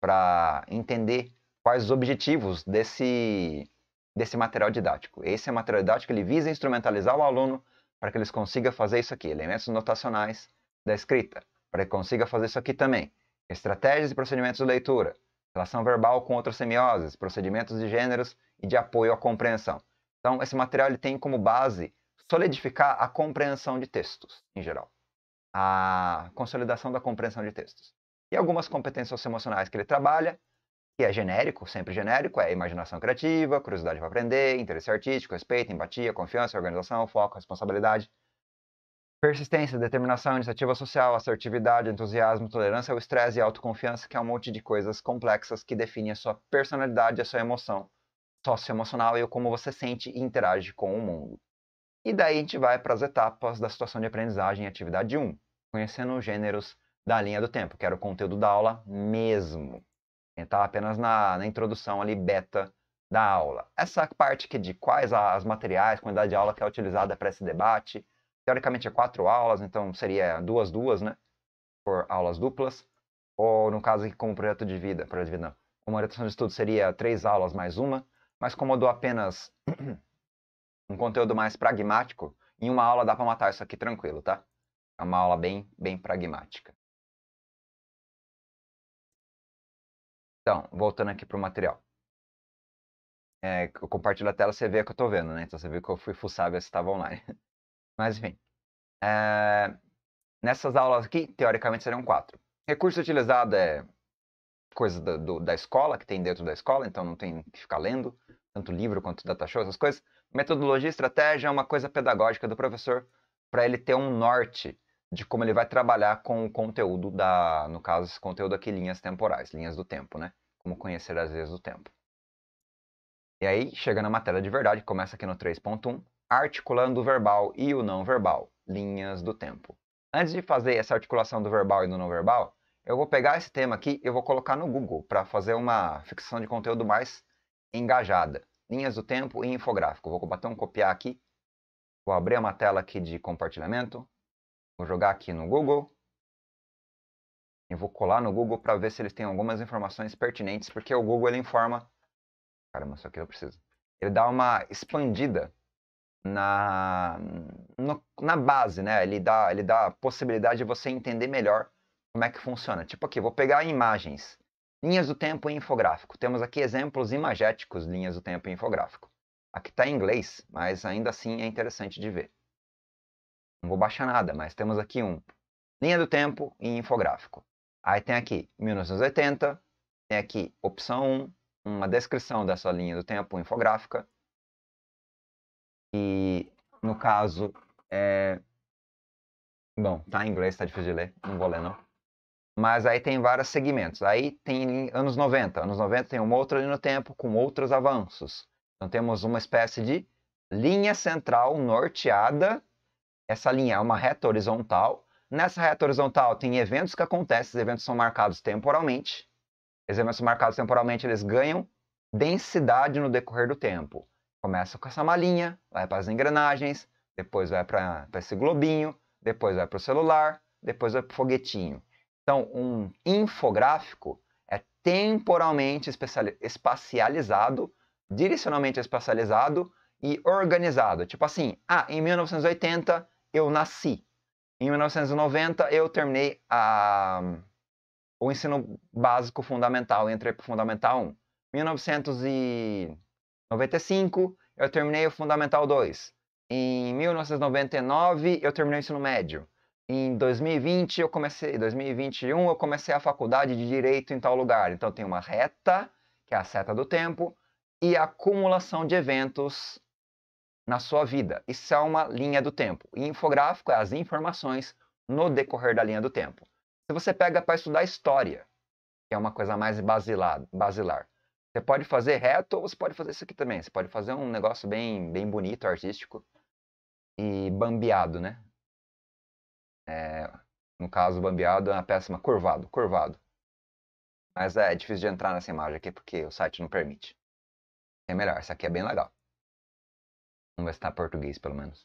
Para entender quais os objetivos desse desse material didático. Esse é material didático ele visa instrumentalizar o aluno para que eles consiga fazer isso aqui, elementos notacionais da escrita, para que consiga fazer isso aqui também. Estratégias e procedimentos de leitura, relação verbal com outras semioses, procedimentos de gêneros e de apoio à compreensão. Então, esse material ele tem como base solidificar a compreensão de textos, em geral. A consolidação da compreensão de textos. E algumas competências emocionais que ele trabalha, que é genérico, sempre genérico, é imaginação criativa, curiosidade para aprender, interesse artístico, respeito, empatia, confiança, organização, foco, responsabilidade, persistência, determinação, iniciativa social, assertividade, entusiasmo, tolerância ao estresse e autoconfiança, que é um monte de coisas complexas que definem a sua personalidade, a sua emoção socioemocional e como você sente e interage com o mundo. E daí a gente vai para as etapas da situação de aprendizagem, atividade 1, conhecendo os gêneros da linha do tempo, que era o conteúdo da aula mesmo. Está apenas na, na introdução ali beta da aula. Essa parte aqui de quais as materiais, quantidade de aula que é utilizada para esse debate, teoricamente é quatro aulas, então seria duas, duas, né? Por aulas duplas. Ou no caso aqui como projeto de vida, projeto de vida não. Como orientação de estudo seria três aulas mais uma, mas como eu dou apenas um conteúdo mais pragmático, em uma aula dá para matar isso aqui tranquilo, tá? É uma aula bem, bem pragmática. Então, voltando aqui para o material. É, eu compartilho a tela, você vê que eu estou vendo, né? Então você vê que eu fui fuçar ver se estava online. Mas enfim. É... Nessas aulas aqui, teoricamente seriam quatro. Recurso utilizado é coisa da, do, da escola, que tem dentro da escola, então não tem que ficar lendo, tanto livro quanto data show, essas coisas. Metodologia e estratégia é uma coisa pedagógica do professor para ele ter um norte de como ele vai trabalhar com o conteúdo da, no caso, esse conteúdo aqui, linhas temporais, linhas do tempo, né? Como conhecer as vezes do tempo. E aí, chega na matéria de verdade, começa aqui no 3.1, articulando o verbal e o não verbal, linhas do tempo. Antes de fazer essa articulação do verbal e do não verbal, eu vou pegar esse tema aqui e eu vou colocar no Google para fazer uma ficção de conteúdo mais engajada linhas do tempo e infográfico. Vou botar um copiar aqui. Vou abrir uma tela aqui de compartilhamento. Vou jogar aqui no Google. e vou colar no Google para ver se eles têm algumas informações pertinentes, porque o Google ele informa. Caramba, isso aqui eu preciso. Ele dá uma expandida na, no, na base, né? Ele dá, ele dá a possibilidade de você entender melhor como é que funciona. Tipo aqui, vou pegar imagens. Linhas do tempo e infográfico. Temos aqui exemplos imagéticos linhas do tempo e infográfico. Aqui está em inglês, mas ainda assim é interessante de ver. Não vou baixar nada, mas temos aqui um. Linha do tempo e infográfico. Aí tem aqui 1980, tem aqui opção 1, uma descrição dessa linha do tempo infográfica. E no caso, é... Bom, tá em inglês, tá difícil de ler, não vou ler não. Mas aí tem vários segmentos. Aí tem anos 90. Anos 90 tem uma outra linha no tempo com outros avanços. Então temos uma espécie de linha central norteada. Essa linha é uma reta horizontal. Nessa reta horizontal tem eventos que acontecem, esses eventos são marcados temporalmente. Esses eventos são marcados temporalmente, eles ganham densidade no decorrer do tempo. Começa com essa malinha, vai para as engrenagens, depois vai para esse globinho, depois vai para o celular, depois vai para o foguetinho. Então, um infográfico é temporalmente espacializado, direcionalmente espacializado e organizado. Tipo assim, ah, em 1980 eu nasci. Em 1990 eu terminei a, o ensino básico fundamental, entrei para o fundamental 1. 1995 eu terminei o fundamental 2. Em 1999 eu terminei o ensino médio em 2020 eu comecei, 2021 eu comecei a faculdade de direito em tal lugar. Então tem uma reta, que é a seta do tempo, e a acumulação de eventos na sua vida. Isso é uma linha do tempo. E infográfico é as informações no decorrer da linha do tempo. Se você pega para estudar história, que é uma coisa mais basilar, você pode fazer reto ou você pode fazer isso aqui também. Você pode fazer um negócio bem, bem bonito, artístico e bambeado, né? É, no caso, bambeado é uma péssima curvado, curvado. Mas é, é difícil de entrar nessa imagem aqui porque o site não permite. É melhor, essa aqui é bem legal. Vamos ver se tá português, pelo menos.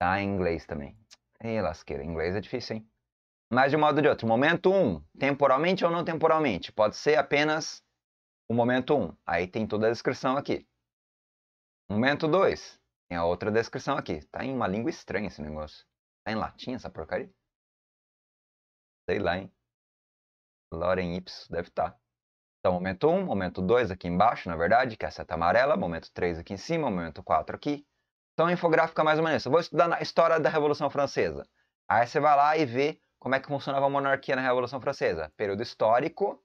Tá em inglês também. Ei, lasqueira, inglês é difícil, hein? Mas de um modo ou de outro, momento 1, um, temporalmente ou não temporalmente, pode ser apenas o momento 1. Um. Aí tem toda a descrição aqui. Momento 2, tem a outra descrição aqui. Tá em uma língua estranha esse negócio. Tá em latim essa porcaria? Sei lá, hein? Loren Y deve estar. Tá. Então, momento 1, momento 2 aqui embaixo, na verdade, que é a seta amarela, momento 3 aqui em cima, momento 4 aqui. Então, a infográfica é mais ou menos Eu vou estudar a história da Revolução Francesa. Aí você vai lá e vê como é que funcionava a monarquia na Revolução Francesa. Período histórico,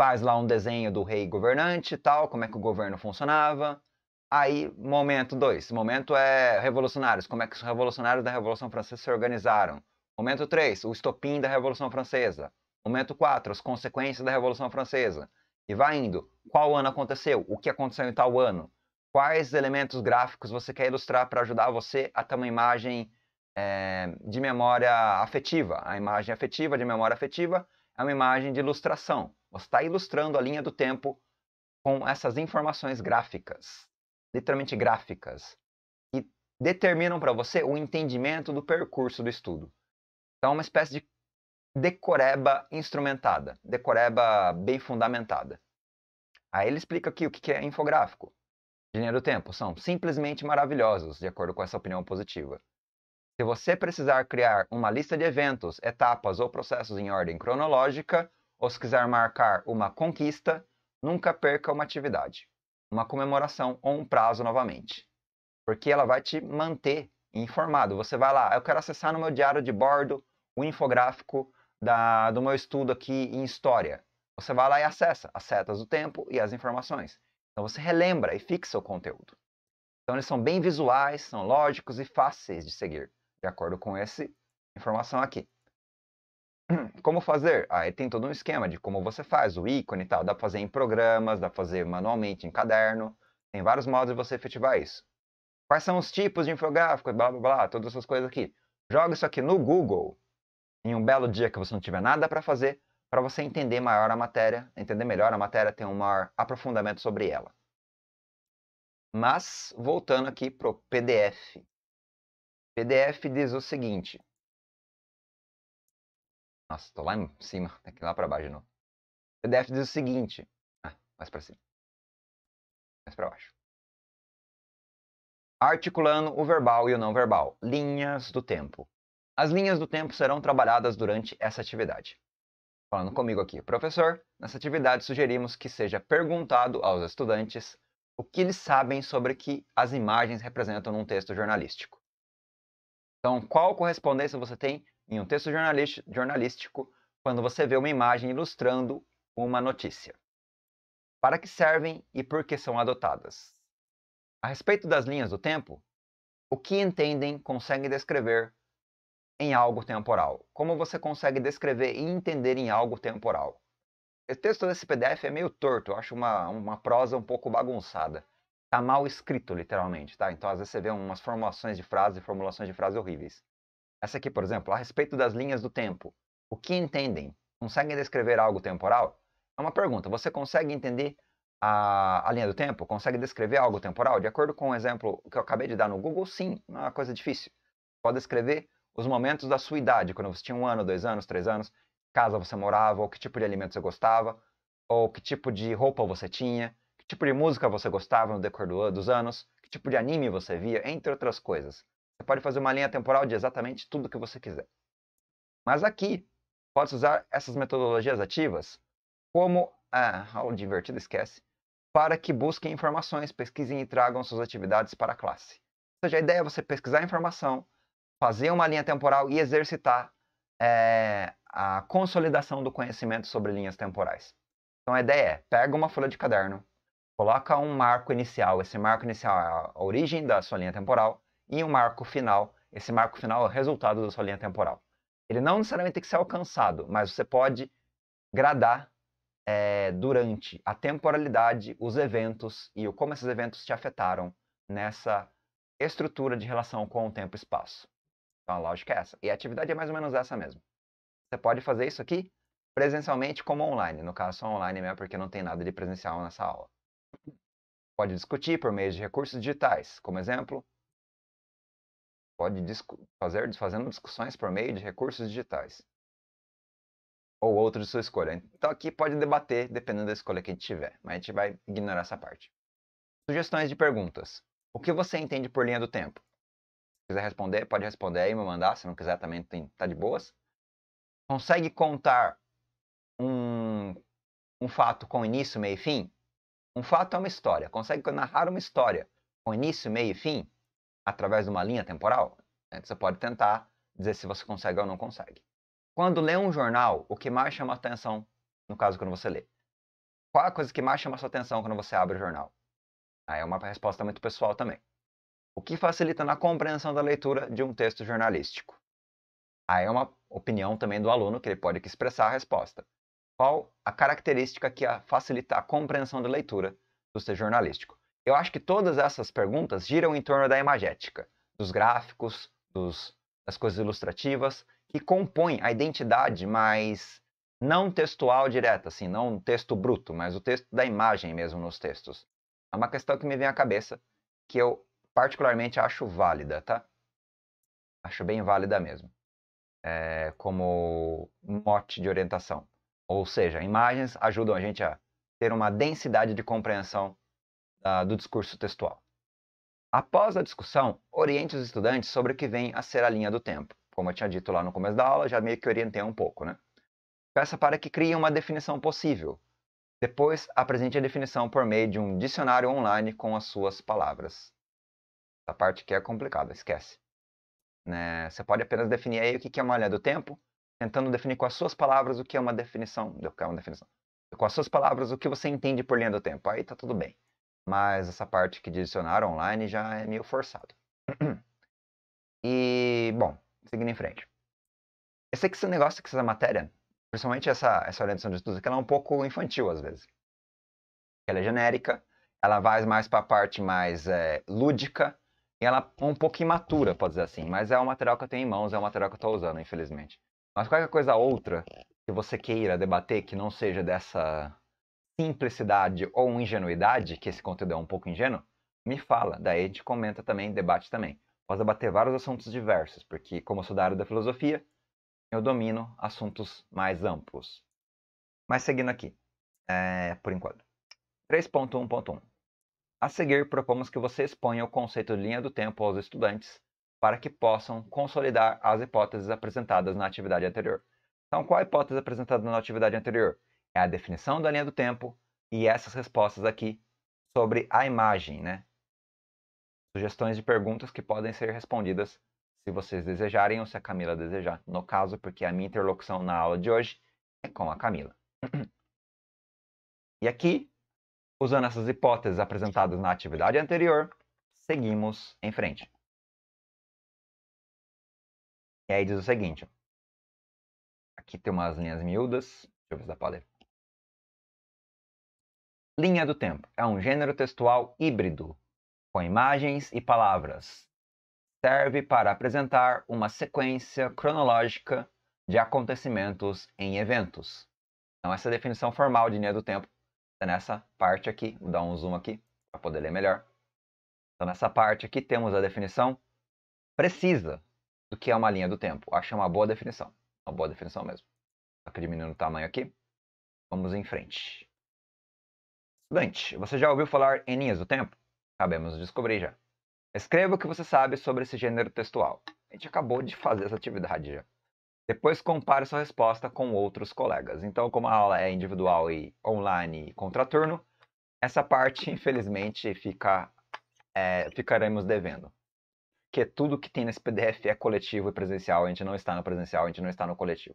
faz lá um desenho do rei governante e tal, como é que o governo funcionava, Aí, momento 2. Momento é revolucionários. Como é que os revolucionários da Revolução Francesa se organizaram? Momento 3. O estopim da Revolução Francesa. Momento 4. As consequências da Revolução Francesa. E vai indo. Qual ano aconteceu? O que aconteceu em tal ano? Quais elementos gráficos você quer ilustrar para ajudar você a ter uma imagem é, de memória afetiva? A imagem afetiva, de memória afetiva, é uma imagem de ilustração. Você está ilustrando a linha do tempo com essas informações gráficas literalmente gráficas, que determinam para você o entendimento do percurso do estudo. Então, é uma espécie de decoreba instrumentada, decoreba bem fundamentada. Aí ele explica aqui o que é infográfico. Dinheiro do tempo são simplesmente maravilhosos, de acordo com essa opinião positiva. Se você precisar criar uma lista de eventos, etapas ou processos em ordem cronológica, ou se quiser marcar uma conquista, nunca perca uma atividade uma comemoração ou um prazo novamente. Porque ela vai te manter informado. Você vai lá, eu quero acessar no meu diário de bordo o infográfico da, do meu estudo aqui em história. Você vai lá e acessa as setas do tempo e as informações. Então você relembra e fixa o conteúdo. Então eles são bem visuais, são lógicos e fáceis de seguir, de acordo com essa informação aqui. Como fazer? Aí ah, tem todo um esquema de como você faz, o ícone e tal. Dá para fazer em programas, dá para fazer manualmente em caderno. Tem vários modos de você efetivar isso. Quais são os tipos de infográfico, blá blá blá, todas essas coisas aqui. Joga isso aqui no Google, em um belo dia que você não tiver nada para fazer, para você entender maior a matéria, entender melhor a matéria, ter um maior aprofundamento sobre ela. Mas, voltando aqui para o PDF. PDF diz o seguinte: nossa, tô lá em cima, tem que ir lá pra baixo de novo. PDF diz o seguinte. Ah, mais pra cima. Mais pra baixo. Articulando o verbal e o não verbal. Linhas do tempo. As linhas do tempo serão trabalhadas durante essa atividade. Falando comigo aqui, professor, nessa atividade sugerimos que seja perguntado aos estudantes o que eles sabem sobre que as imagens representam num texto jornalístico. Então, qual correspondência você tem em um texto jornalístico, quando você vê uma imagem ilustrando uma notícia. Para que servem e por que são adotadas? A respeito das linhas do tempo, o que entendem consegue descrever em algo temporal? Como você consegue descrever e entender em algo temporal? O texto desse PDF é meio torto, eu acho uma, uma prosa um pouco bagunçada. Está mal escrito, literalmente, tá? Então, às vezes, você vê umas formulações de frase, formulações de frase horríveis. Essa aqui, por exemplo, a respeito das linhas do tempo. O que entendem? Conseguem descrever algo temporal? É uma pergunta. Você consegue entender a, a linha do tempo? Consegue descrever algo temporal? De acordo com o exemplo que eu acabei de dar no Google, sim, não é uma coisa difícil. Pode descrever os momentos da sua idade, quando você tinha um ano, dois anos, três anos, casa você morava, ou que tipo de alimento você gostava, ou que tipo de roupa você tinha, que tipo de música você gostava no decorrer dos anos, que tipo de anime você via, entre outras coisas. Você pode fazer uma linha temporal de exatamente tudo que você quiser. Mas aqui, pode usar essas metodologias ativas como a ah, aula ah, divertida, esquece, para que busquem informações, pesquisem e tragam suas atividades para a classe. Ou seja, a ideia é você pesquisar a informação, fazer uma linha temporal e exercitar é, a consolidação do conhecimento sobre linhas temporais. Então a ideia é, pega uma folha de caderno, coloca um marco inicial, esse marco inicial é a origem da sua linha temporal, e um marco final. Esse marco final é o resultado da sua linha temporal. Ele não necessariamente tem que ser alcançado, mas você pode gradar é, durante a temporalidade os eventos e como esses eventos te afetaram nessa estrutura de relação com o tempo e espaço. Então a lógica é essa. E a atividade é mais ou menos essa mesmo. Você pode fazer isso aqui presencialmente como online. No caso, só online mesmo, porque não tem nada de presencial nessa aula. Pode discutir por meio de recursos digitais, como exemplo, pode discu fazer fazendo discussões por meio de recursos digitais ou outro de sua escolha. Então aqui pode debater, dependendo da escolha que a gente tiver, mas a gente vai ignorar essa parte. Sugestões de perguntas. O que você entende por linha do tempo? Se quiser responder, pode responder aí, me mandar. Se não quiser, também tem, tá de boas. Consegue contar um, um fato com início, meio e fim? Um fato é uma história. Consegue narrar uma história com início, meio e fim? através de uma linha temporal. Né? Você pode tentar dizer se você consegue ou não consegue. Quando lê um jornal, o que mais chama atenção, no caso quando você lê? Qual a coisa que mais chama sua atenção quando você abre o jornal? Aí é uma resposta muito pessoal também. O que facilita na compreensão da leitura de um texto jornalístico? Aí é uma opinião também do aluno que ele pode expressar a resposta. Qual a característica que facilita a compreensão da leitura do texto jornalístico? Eu acho que todas essas perguntas giram em torno da imagética, dos gráficos, dos, das coisas ilustrativas, que compõem a identidade mais não textual direta, assim, não um texto bruto, mas o texto da imagem mesmo nos textos. É uma questão que me vem à cabeça, que eu particularmente acho válida, tá? Acho bem válida mesmo, é, como mote de orientação. Ou seja, imagens ajudam a gente a ter uma densidade de compreensão da, do discurso textual. Após a discussão, oriente os estudantes sobre o que vem a ser a linha do tempo. Como eu tinha dito lá no começo da aula, já meio que orientei um pouco, né? Peça para que criem uma definição possível. Depois, apresente a definição por meio de um dicionário online com as suas palavras. Essa parte que é complicada, esquece. Né? Você pode apenas definir aí o que é uma linha do tempo, tentando definir com as suas palavras o que é uma definição. O que é uma definição. Com as suas palavras, o que você entende por linha do tempo. Aí tá tudo bem mas essa parte que adicionaram online já é meio forçado. E, bom, seguindo em frente. Eu sei que esse negócio, que essa matéria, principalmente essa, essa orientação de estudos, que ela é um pouco infantil às vezes. Ela é genérica, ela vai mais para a parte mais é, lúdica, e ela é um pouco imatura, pode dizer assim, mas é o material que eu tenho em mãos, é o material que eu estou usando, infelizmente. Mas qualquer coisa outra que você queira debater que não seja dessa simplicidade ou ingenuidade, que esse conteúdo é um pouco ingênuo, me fala. Daí a gente comenta também, debate também. Pode abater vários assuntos diversos, porque como eu sou da área da filosofia, eu domino assuntos mais amplos. Mas seguindo aqui, é, por enquanto. 3.1.1 A seguir, propomos que você exponha o conceito de linha do tempo aos estudantes para que possam consolidar as hipóteses apresentadas na atividade anterior. Então, qual a hipótese apresentada na atividade anterior? é a definição da linha do tempo e essas respostas aqui sobre a imagem, né? Sugestões de perguntas que podem ser respondidas se vocês desejarem ou se a Camila desejar. No caso, porque a minha interlocução na aula de hoje é com a Camila. E aqui, usando essas hipóteses apresentadas na atividade anterior, seguimos em frente. E aí diz o seguinte. Aqui tem umas linhas miúdas. Deixa eu ver se dá para ler. Linha do Tempo é um gênero textual híbrido, com imagens e palavras. Serve para apresentar uma sequência cronológica de acontecimentos em eventos. Então, essa é a definição formal de linha do tempo é nessa parte aqui. Vou dar um zoom aqui para poder ler melhor. Então, nessa parte aqui temos a definição precisa do que é uma linha do tempo. Acho uma boa definição. Uma boa definição mesmo. Só que diminuindo o tamanho aqui. Vamos em frente. Estudante, você já ouviu falar em linhas do tempo? Sabemos descobrir já. Escreva o que você sabe sobre esse gênero textual. A gente acabou de fazer essa atividade já. Depois compare sua resposta com outros colegas. Então, como a aula é individual e online e contraturno, essa parte, infelizmente, fica, é, ficaremos devendo. Que tudo que tem nesse PDF é coletivo e presencial. A gente não está no presencial, a gente não está no coletivo.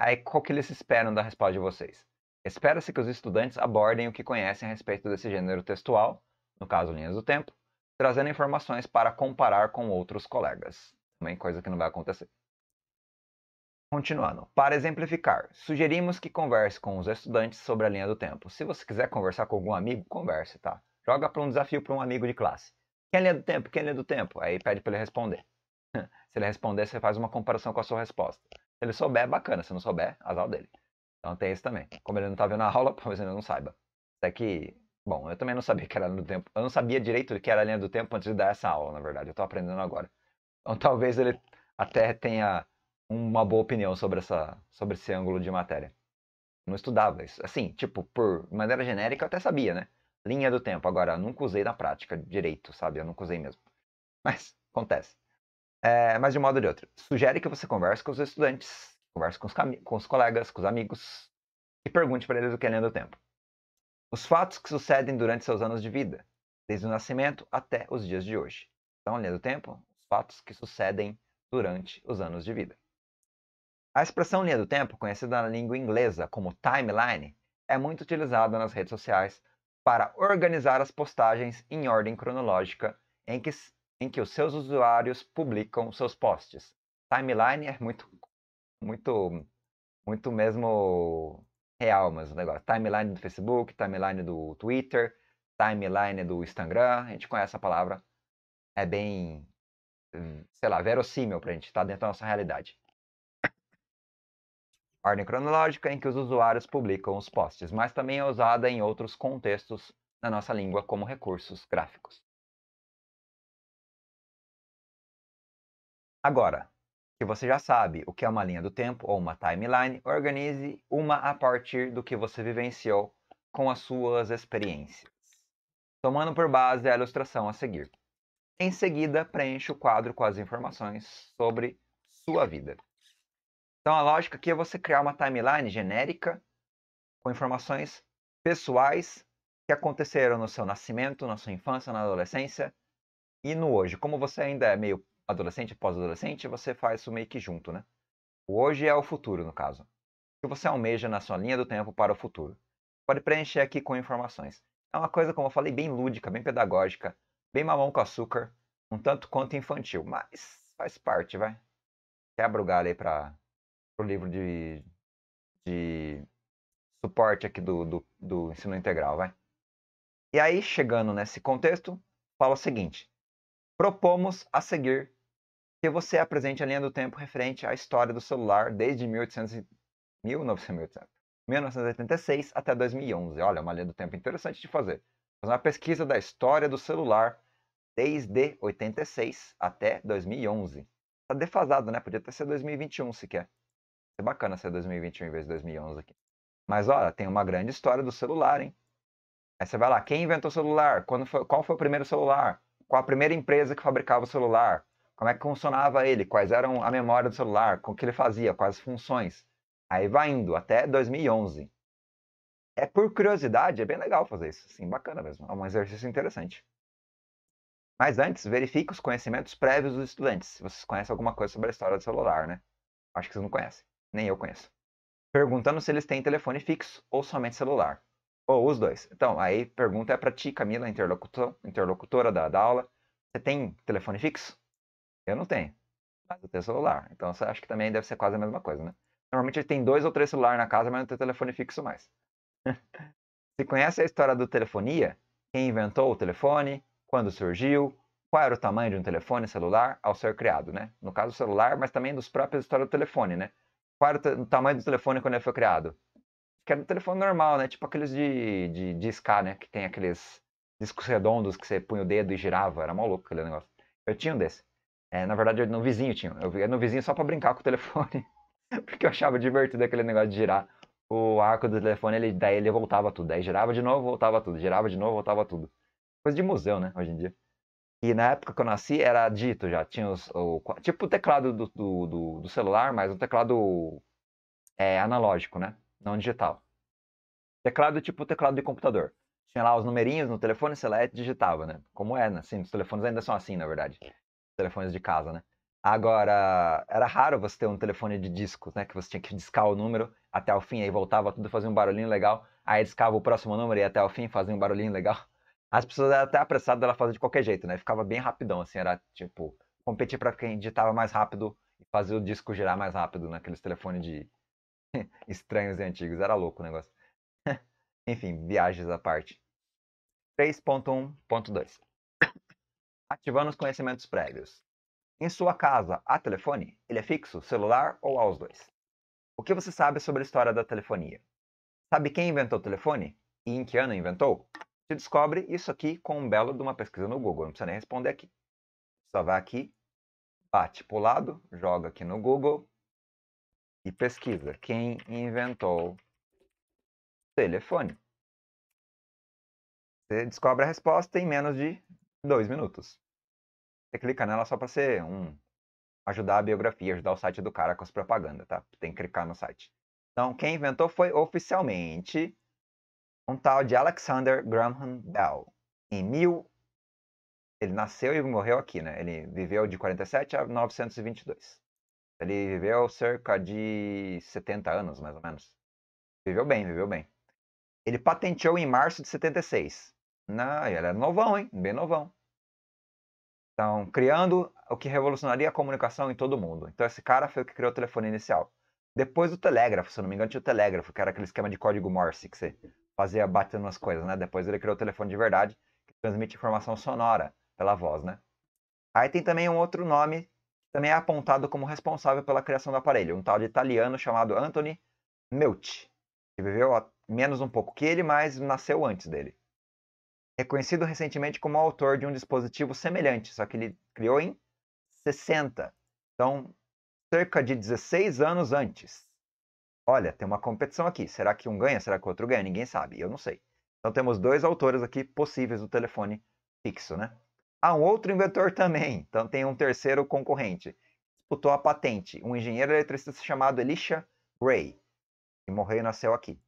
Aí, qual que eles esperam da resposta de vocês? Espera-se que os estudantes abordem o que conhecem a respeito desse gênero textual, no caso linhas do tempo, trazendo informações para comparar com outros colegas. Também coisa que não vai acontecer. Continuando, para exemplificar, sugerimos que converse com os estudantes sobre a linha do tempo. Se você quiser conversar com algum amigo, converse, tá? Joga para um desafio para um amigo de classe. Quem é linha do tempo? Quem é linha do tempo? Aí pede para ele responder. Se ele responder, você faz uma comparação com a sua resposta. Se ele souber, bacana. Se não souber, azar dele. Então tem esse também. Como ele não tá vendo a aula, talvez ele não saiba. Até que, bom, eu também não sabia que era linha do tempo. Eu não sabia direito que era a linha do tempo antes de dar essa aula, na verdade. Eu tô aprendendo agora. Então talvez ele até tenha uma boa opinião sobre, essa, sobre esse ângulo de matéria. Não estudava isso. Assim, tipo, por maneira genérica eu até sabia, né? Linha do tempo. Agora, eu nunca usei na prática direito, sabe? Eu nunca usei mesmo. Mas acontece. É, mas de um modo ou de outro, sugere que você converse com os estudantes Converse com os, com os colegas, com os amigos e pergunte para eles o que é a linha do tempo. Os fatos que sucedem durante seus anos de vida, desde o nascimento até os dias de hoje. Então, a linha do tempo, os fatos que sucedem durante os anos de vida. A expressão linha do tempo, conhecida na língua inglesa como timeline, é muito utilizada nas redes sociais para organizar as postagens em ordem cronológica em que, em que os seus usuários publicam seus posts. Timeline é muito muito, muito mesmo real, mas o negócio. Timeline do Facebook, timeline do Twitter, timeline do Instagram, a gente conhece a palavra. É bem, hum, sei lá, verossímil pra gente, tá dentro da nossa realidade. Ordem cronológica em que os usuários publicam os posts, mas também é usada em outros contextos na nossa língua como recursos gráficos. Agora, que você já sabe o que é uma linha do tempo ou uma timeline, organize uma a partir do que você vivenciou com as suas experiências, tomando por base a ilustração a seguir. Em seguida, preencha o quadro com as informações sobre sua vida. Então, a lógica aqui é você criar uma timeline genérica com informações pessoais que aconteceram no seu nascimento, na sua infância, na adolescência e no hoje. Como você ainda é meio adolescente, pós-adolescente, você faz isso meio que junto, né? O hoje é o futuro, no caso. O que você almeja na sua linha do tempo para o futuro. Pode preencher aqui com informações. É uma coisa, como eu falei, bem lúdica, bem pedagógica, bem mamão com açúcar, um tanto quanto infantil, mas faz parte, vai. Quebra o galho aí para o livro de, de suporte aqui do, do, do ensino integral, vai. E aí, chegando nesse contexto, fala o seguinte: propomos a seguir que você apresente a linha do tempo referente à história do celular desde 1800, 1900, 1986 até 2011. Olha, é uma linha do tempo interessante de fazer. Fazer uma pesquisa da história do celular desde 86 até 2011. Tá defasado, né? Podia até ser 2021 se quer. É bacana ser 2021 em vez de 2011 aqui. Mas olha, tem uma grande história do celular, hein? Aí você vai lá, quem inventou o celular? Quando foi, qual foi o primeiro celular? Qual a primeira empresa que fabricava o celular? como é que funcionava ele, quais eram a memória do celular, o que ele fazia, quais funções. Aí vai indo, até 2011. É por curiosidade, é bem legal fazer isso, assim, bacana mesmo, é um exercício interessante. Mas antes, verifique os conhecimentos prévios dos estudantes, se vocês conhecem alguma coisa sobre a história do celular, né? Acho que vocês não conhecem, nem eu conheço. Perguntando se eles têm telefone fixo ou somente celular. Ou os dois. Então, aí pergunta é para ti, Camila, interlocutor, interlocutora da, da aula. Você tem telefone fixo? Eu não tenho. Mas eu tenho celular. Então você acha que também deve ser quase a mesma coisa, né? Normalmente ele tem dois ou três celulares na casa, mas não tem telefone fixo mais. você conhece a história do telefonia? Quem inventou o telefone? Quando surgiu? Qual era o tamanho de um telefone celular ao ser criado, né? No caso, celular, mas também dos próprios história do telefone, né? Qual era o tamanho do telefone quando ele foi criado? Que era um telefone normal, né? Tipo aqueles de, de, de SK, né? Que tem aqueles discos redondos que você punha o dedo e girava. Era maluco aquele negócio. Eu tinha um desse. É, na verdade, no vizinho tinha. Eu ia no vizinho só para brincar com o telefone. porque eu achava divertido aquele negócio de girar o arco do telefone, ele, daí ele voltava tudo. Daí girava de novo, voltava tudo. Girava de novo, voltava tudo. Coisa de museu, né, hoje em dia. E na época que eu nasci era dito já. Tinha os, o, tipo o teclado do, do, do, celular, mas um teclado é, analógico, né? Não digital. Teclado tipo teclado de computador. Tinha lá os numerinhos no telefone, você lá é digitava, né? Como é, né? Assim, os telefones ainda são assim, na verdade telefones de casa, né? Agora, era raro você ter um telefone de disco, né? Que você tinha que discar o número até o fim, aí voltava tudo, fazia um barulhinho legal, aí discava o próximo número e até o fim fazia um barulhinho legal. As pessoas eram até apressadas, ela fazer de qualquer jeito, né? Ficava bem rapidão, assim, era tipo, competir para quem digitava mais rápido e fazer o disco girar mais rápido naqueles telefones de estranhos e antigos. Era louco o negócio. Enfim, viagens à parte. 3.1.2 ativando os conhecimentos prévios. Em sua casa, há telefone? Ele é fixo, celular ou aos dois? O que você sabe sobre a história da telefonia? Sabe quem inventou o telefone? E em que ano inventou? Você descobre isso aqui com um belo de uma pesquisa no Google. Não precisa nem responder aqui. Só vai aqui, bate para o lado, joga aqui no Google e pesquisa quem inventou telefone. Você descobre a resposta em menos de dois minutos. Você clica nela só para ser um. ajudar a biografia, ajudar o site do cara com as propagandas, tá? Tem que clicar no site. Então, quem inventou foi oficialmente um tal de Alexander Graham Bell. Em mil. Ele nasceu e morreu aqui, né? Ele viveu de 47 a 922. Ele viveu cerca de 70 anos, mais ou menos. Viveu bem, viveu bem. Ele patenteou em março de 76. Não, ah, ele era novão, hein? Bem novão. Então, criando o que revolucionaria a comunicação em todo mundo. Então, esse cara foi o que criou o telefone inicial. Depois o telégrafo, se eu não me engano, tinha o telégrafo, que era aquele esquema de código Morse que você fazia batendo as coisas, né? Depois ele criou o telefone de verdade, que transmite informação sonora pela voz, né? Aí tem também um outro nome que também é apontado como responsável pela criação do aparelho, um tal de italiano chamado Anthony Meucci, que viveu menos um pouco que ele, mas nasceu antes dele reconhecido recentemente como autor de um dispositivo semelhante, só que ele criou em 60. Então, cerca de 16 anos antes. Olha, tem uma competição aqui. Será que um ganha? Será que o outro ganha? Ninguém sabe. Eu não sei. Então temos dois autores aqui possíveis do telefone fixo, né? Há ah, um outro inventor também. Então tem um terceiro concorrente. Disputou a patente. Um engenheiro eletricista chamado Elisha Gray, que morreu e nasceu aqui.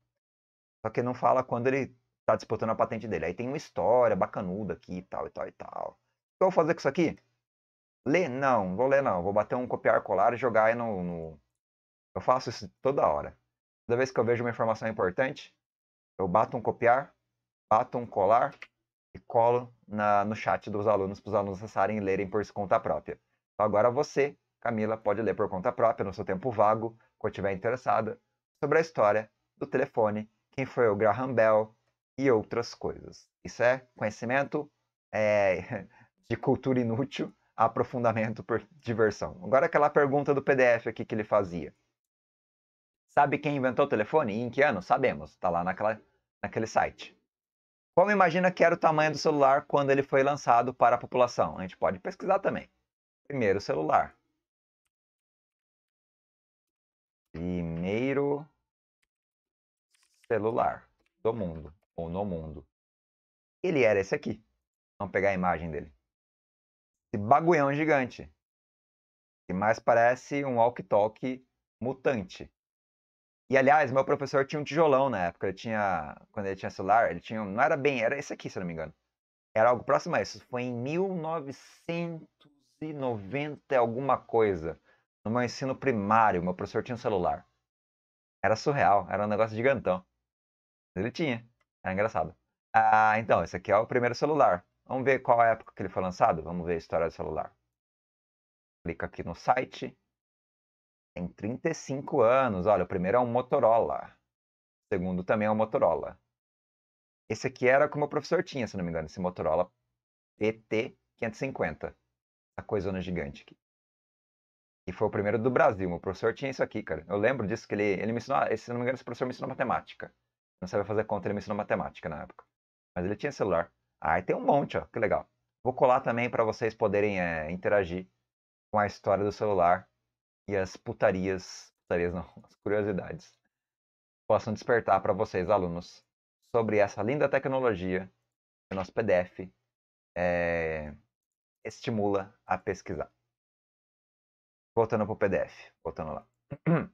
Só que não fala quando ele tá disputando a patente dele. Aí tem uma história bacanuda aqui e tal e tal e tal. O que eu vou fazer com isso aqui? Ler? Não, vou ler não. Vou bater um copiar colar e jogar aí no, no... Eu faço isso toda hora. Toda vez que eu vejo uma informação importante, eu bato um copiar, bato um colar e colo na, no chat dos alunos para os alunos acessarem e lerem por conta própria. Então agora você, Camila, pode ler por conta própria no seu tempo vago, quando estiver interessada, sobre a história do telefone, quem foi o Graham Bell, e outras coisas. Isso é conhecimento é, de cultura inútil, aprofundamento por diversão. Agora aquela pergunta do PDF aqui que ele fazia. Sabe quem inventou o telefone e em que ano? Sabemos, está lá naquela, naquele site. Como imagina que era o tamanho do celular quando ele foi lançado para a população? A gente pode pesquisar também. Primeiro celular. Primeiro celular do mundo ou no mundo. Ele era esse aqui. Vamos pegar a imagem dele. Esse bagulhão gigante. Que mais parece um walkie-talkie mutante. E aliás, meu professor tinha um tijolão na época. Ele tinha. Quando ele tinha celular, ele tinha. Não era bem, era esse aqui, se não me engano. Era algo próximo a isso. Foi em 1990 alguma coisa. No meu ensino primário, meu professor tinha um celular. Era surreal, era um negócio gigantão. Ele tinha. É engraçado. Ah, então, esse aqui é o primeiro celular. Vamos ver qual é época que ele foi lançado? Vamos ver a história do celular. Clica aqui no site. Tem 35 anos. Olha, o primeiro é um Motorola. O segundo também é um Motorola. Esse aqui era como o professor tinha, se não me engano, esse Motorola PT550. Essa coisona gigante aqui. E foi o primeiro do Brasil. O professor tinha isso aqui, cara. Eu lembro disso que ele, ele me ensinou. Se não me engano, esse professor me ensinou matemática. Não sabia fazer conta, ele me ensinou matemática na época. Mas ele tinha celular. Aí ah, tem um monte, ó, que legal. Vou colar também para vocês poderem é, interagir com a história do celular e as putarias, putarias não, as curiosidades possam despertar para vocês, alunos, sobre essa linda tecnologia que o nosso PDF é, eh, estimula a pesquisar. Voltando para o PDF, voltando lá.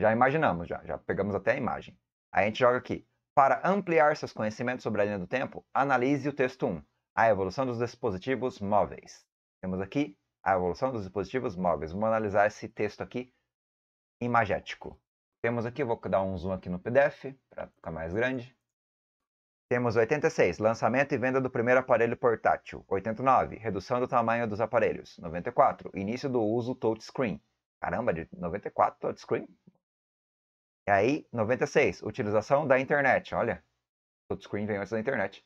Já imaginamos, já, já pegamos até a imagem a gente joga aqui. Para ampliar seus conhecimentos sobre a linha do tempo, analise o texto 1, A evolução dos dispositivos móveis. Temos aqui a evolução dos dispositivos móveis. Vamos analisar esse texto aqui imagético. Temos aqui, vou dar um zoom aqui no PDF para ficar mais grande. Temos 86, lançamento e venda do primeiro aparelho portátil. 89, redução do tamanho dos aparelhos. 94, início do uso touchscreen. Caramba, de 94 touchscreen? E aí, 96, utilização da internet. Olha, touchscreen vem antes da internet.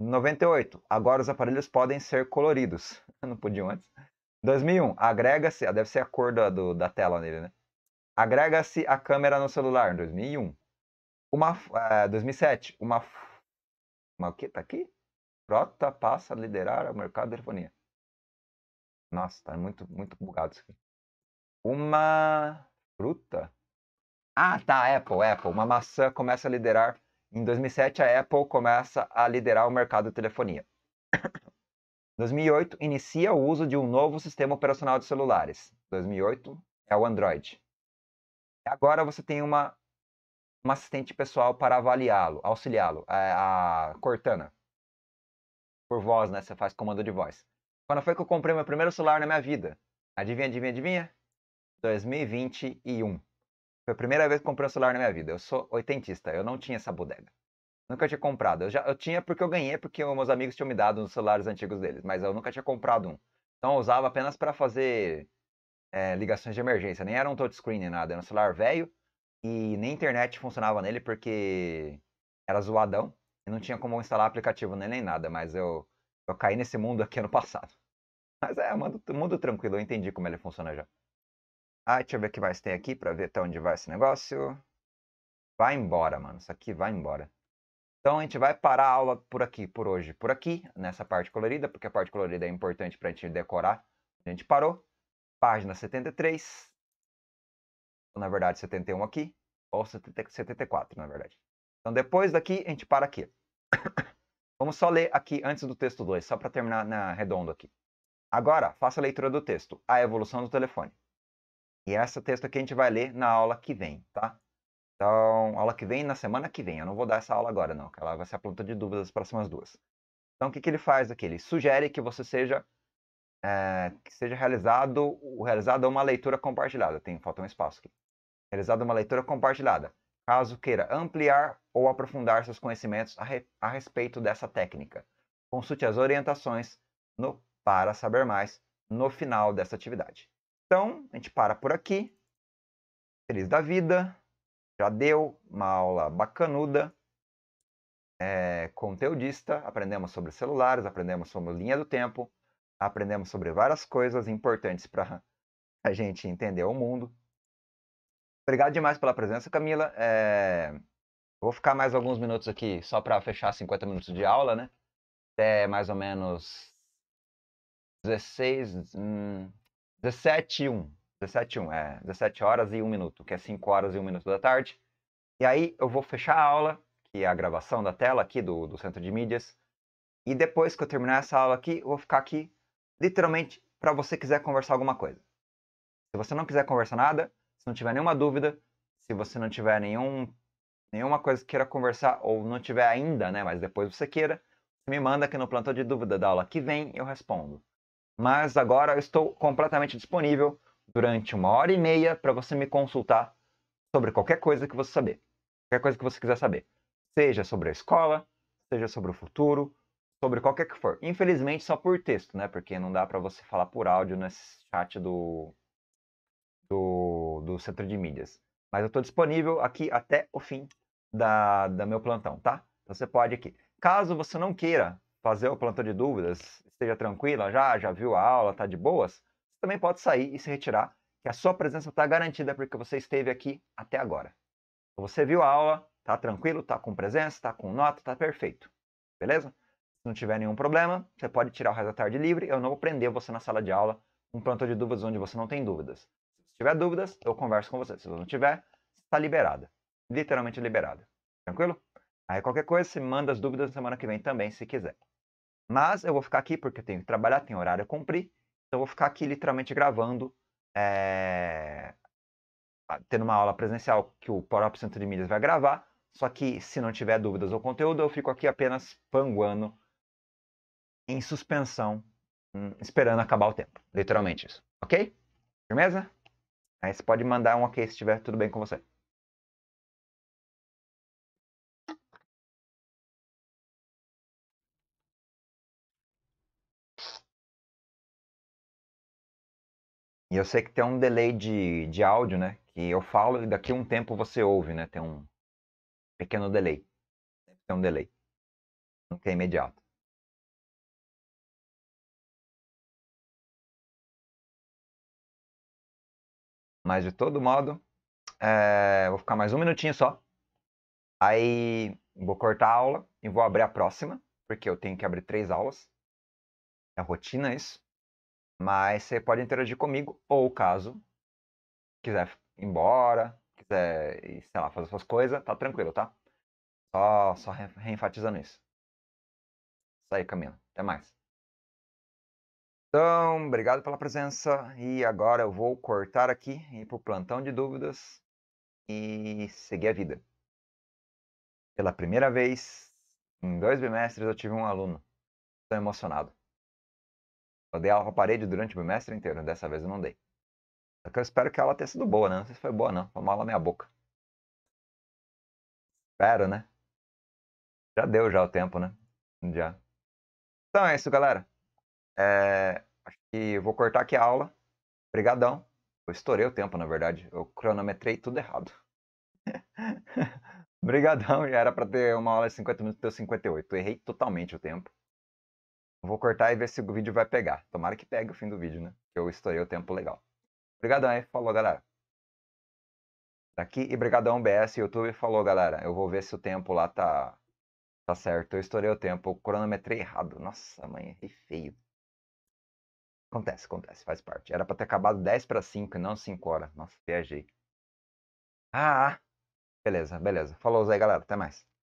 98, agora os aparelhos podem ser coloridos. Não podiam antes. 2001, agrega-se, ah, deve ser a cor da, do, da tela nele, né? Agrega-se a câmera no celular, 2001. Uma, uh, 2007, é, uma... Uma o que? Tá aqui? Frota passa a liderar o mercado de telefonia. Nossa, tá muito, muito bugado isso aqui. Uma fruta? Ah, tá, Apple, Apple. Uma maçã começa a liderar. Em 2007, a Apple começa a liderar o mercado de telefonia. 2008, inicia o uso de um novo sistema operacional de celulares. 2008 é o Android. Agora você tem uma, uma assistente pessoal para avaliá-lo, auxiliá-lo, a, a Cortana. Por voz, né? Você faz comando de voz. Quando foi que eu comprei meu primeiro celular na minha vida? Adivinha, adivinha, adivinha? 2021. Foi a primeira vez que comprei um celular na minha vida. Eu sou oitentista, eu não tinha essa bodega. Nunca tinha comprado. Eu, já, eu tinha porque eu ganhei, porque meus amigos tinham me dado uns celulares antigos deles, mas eu nunca tinha comprado um. Então eu usava apenas para fazer é, ligações de emergência. Nem era um touchscreen nem nada, era um celular velho e nem internet funcionava nele porque era zoadão e não tinha como instalar aplicativo nele nem nada. Mas eu, eu caí nesse mundo aqui ano passado. Mas é, é mundo, mundo tranquilo, eu entendi como ele funciona já. Ah, deixa eu ver o que mais tem aqui pra ver até onde vai esse negócio. Vai embora, mano. Isso aqui vai embora. Então a gente vai parar a aula por aqui, por hoje, por aqui, nessa parte colorida, porque a parte colorida é importante para a gente decorar. A gente parou. Página 73. Ou, na verdade, 71 aqui. Ou 74, na verdade. Então depois daqui, a gente para aqui. Vamos só ler aqui antes do texto 2, só para terminar na redonda aqui. Agora, faça a leitura do texto. A evolução do telefone. E esse texto aqui a gente vai ler na aula que vem, tá? Então, aula que vem, na semana que vem. Eu não vou dar essa aula agora, não, que ela vai ser a planta de dúvidas das próximas duas. Então, o que, que ele faz aqui? Ele sugere que você seja é, que seja realizado realizada é uma leitura compartilhada. Tem falta um espaço aqui. Realizada é uma leitura compartilhada, caso queira ampliar ou aprofundar seus conhecimentos a, re, a respeito dessa técnica. Consulte as orientações no, para saber mais no final dessa atividade. Então, a gente para por aqui. Feliz da vida. Já deu uma aula bacanuda. É, conteudista. Aprendemos sobre celulares, aprendemos sobre linha do tempo, aprendemos sobre várias coisas importantes para a gente entender o mundo. Obrigado demais pela presença, Camila. É... Vou ficar mais alguns minutos aqui só para fechar 50 minutos de aula, né? Até mais ou menos 16, 17 e 1. 17 1, é. 17 horas e 1 minuto, que é 5 horas e 1 minuto da tarde. E aí eu vou fechar a aula, que é a gravação da tela aqui do, do centro de mídias. E depois que eu terminar essa aula aqui, eu vou ficar aqui, literalmente, para você quiser conversar alguma coisa. Se você não quiser conversar nada, se não tiver nenhuma dúvida, se você não tiver nenhum, nenhuma coisa que queira conversar, ou não tiver ainda, né, mas depois você queira, me manda aqui no plantão de dúvida da aula que vem, eu respondo mas agora eu estou completamente disponível durante uma hora e meia para você me consultar sobre qualquer coisa que você saber, qualquer coisa que você quiser saber, seja sobre a escola, seja sobre o futuro, sobre qualquer que for. Infelizmente só por texto, né? Porque não dá para você falar por áudio nesse chat do do, do centro de mídias. Mas eu estou disponível aqui até o fim da, da meu plantão, tá? Então você pode aqui. Caso você não queira fazer o plantão de dúvidas, esteja tranquila já, já viu a aula, está de boas, você também pode sair e se retirar, que a sua presença está garantida porque você esteve aqui até agora. Você viu a aula, está tranquilo, está com presença, está com nota, está perfeito. Beleza? Se não tiver nenhum problema, você pode tirar o resto da tarde livre, eu não vou prender você na sala de aula, um plantão de dúvidas onde você não tem dúvidas. Se tiver dúvidas, eu converso com você. Se você não tiver, está liberada. Literalmente liberada. Tranquilo? Aí qualquer coisa, você manda as dúvidas na semana que vem também, se quiser. Mas eu vou ficar aqui porque eu tenho que trabalhar, tenho horário a cumprir. Então eu vou ficar aqui literalmente gravando, é... tendo uma aula presencial que o próprio Centro de Milhas vai gravar. Só que se não tiver dúvidas ou conteúdo, eu fico aqui apenas panguando em suspensão, hum, esperando acabar o tempo. Literalmente isso. Ok? Firmeza? Aí você pode mandar um ok se estiver tudo bem com você. eu sei que tem um delay de, de áudio, né? Que eu falo e daqui a um tempo você ouve, né? Tem um pequeno delay. Tem um delay. Nunca é imediato. Mas de todo modo, é... vou ficar mais um minutinho só. Aí vou cortar a aula e vou abrir a próxima, porque eu tenho que abrir três aulas. É rotina isso. Mas você pode interagir comigo, ou caso quiser ir embora, quiser, sei lá, fazer suas coisas, tá tranquilo, tá? Só, só reenfatizando isso. Isso aí, Camila. Até mais. Então, obrigado pela presença. E agora eu vou cortar aqui, ir pro plantão de dúvidas e seguir a vida. Pela primeira vez em dois bimestres eu tive um aluno. Estou emocionado. Eu dei aula pra parede durante o bimestre inteiro, dessa vez eu não dei. Só que eu espero que a aula tenha sido boa, né? Não sei se foi boa, não. Foi uma aula meia boca. Espero, né? Já deu já o tempo, né? Já. Então é isso, galera. É... Acho que eu vou cortar aqui a aula. Obrigadão. Eu estourei o tempo, na verdade. Eu cronometrei tudo errado. Obrigadão, já era para ter uma aula de 50 minutos, deu 58. Eu errei totalmente o tempo. Vou cortar e ver se o vídeo vai pegar. Tomara que pegue o fim do vídeo, né? Que Eu estourei o tempo legal. Obrigadão, aí, Falou, galera. Daqui e brigadão BS YouTube. Falou, galera. Eu vou ver se o tempo lá tá tá certo. Eu estourei o tempo, cronometrei errado. Nossa, mãe, errei feio. Acontece, acontece, faz parte. Era para ter acabado 10 para 5 e não 5 horas. Nossa, viajei. Ah, ah. beleza, beleza. Falou aí, galera. Até mais.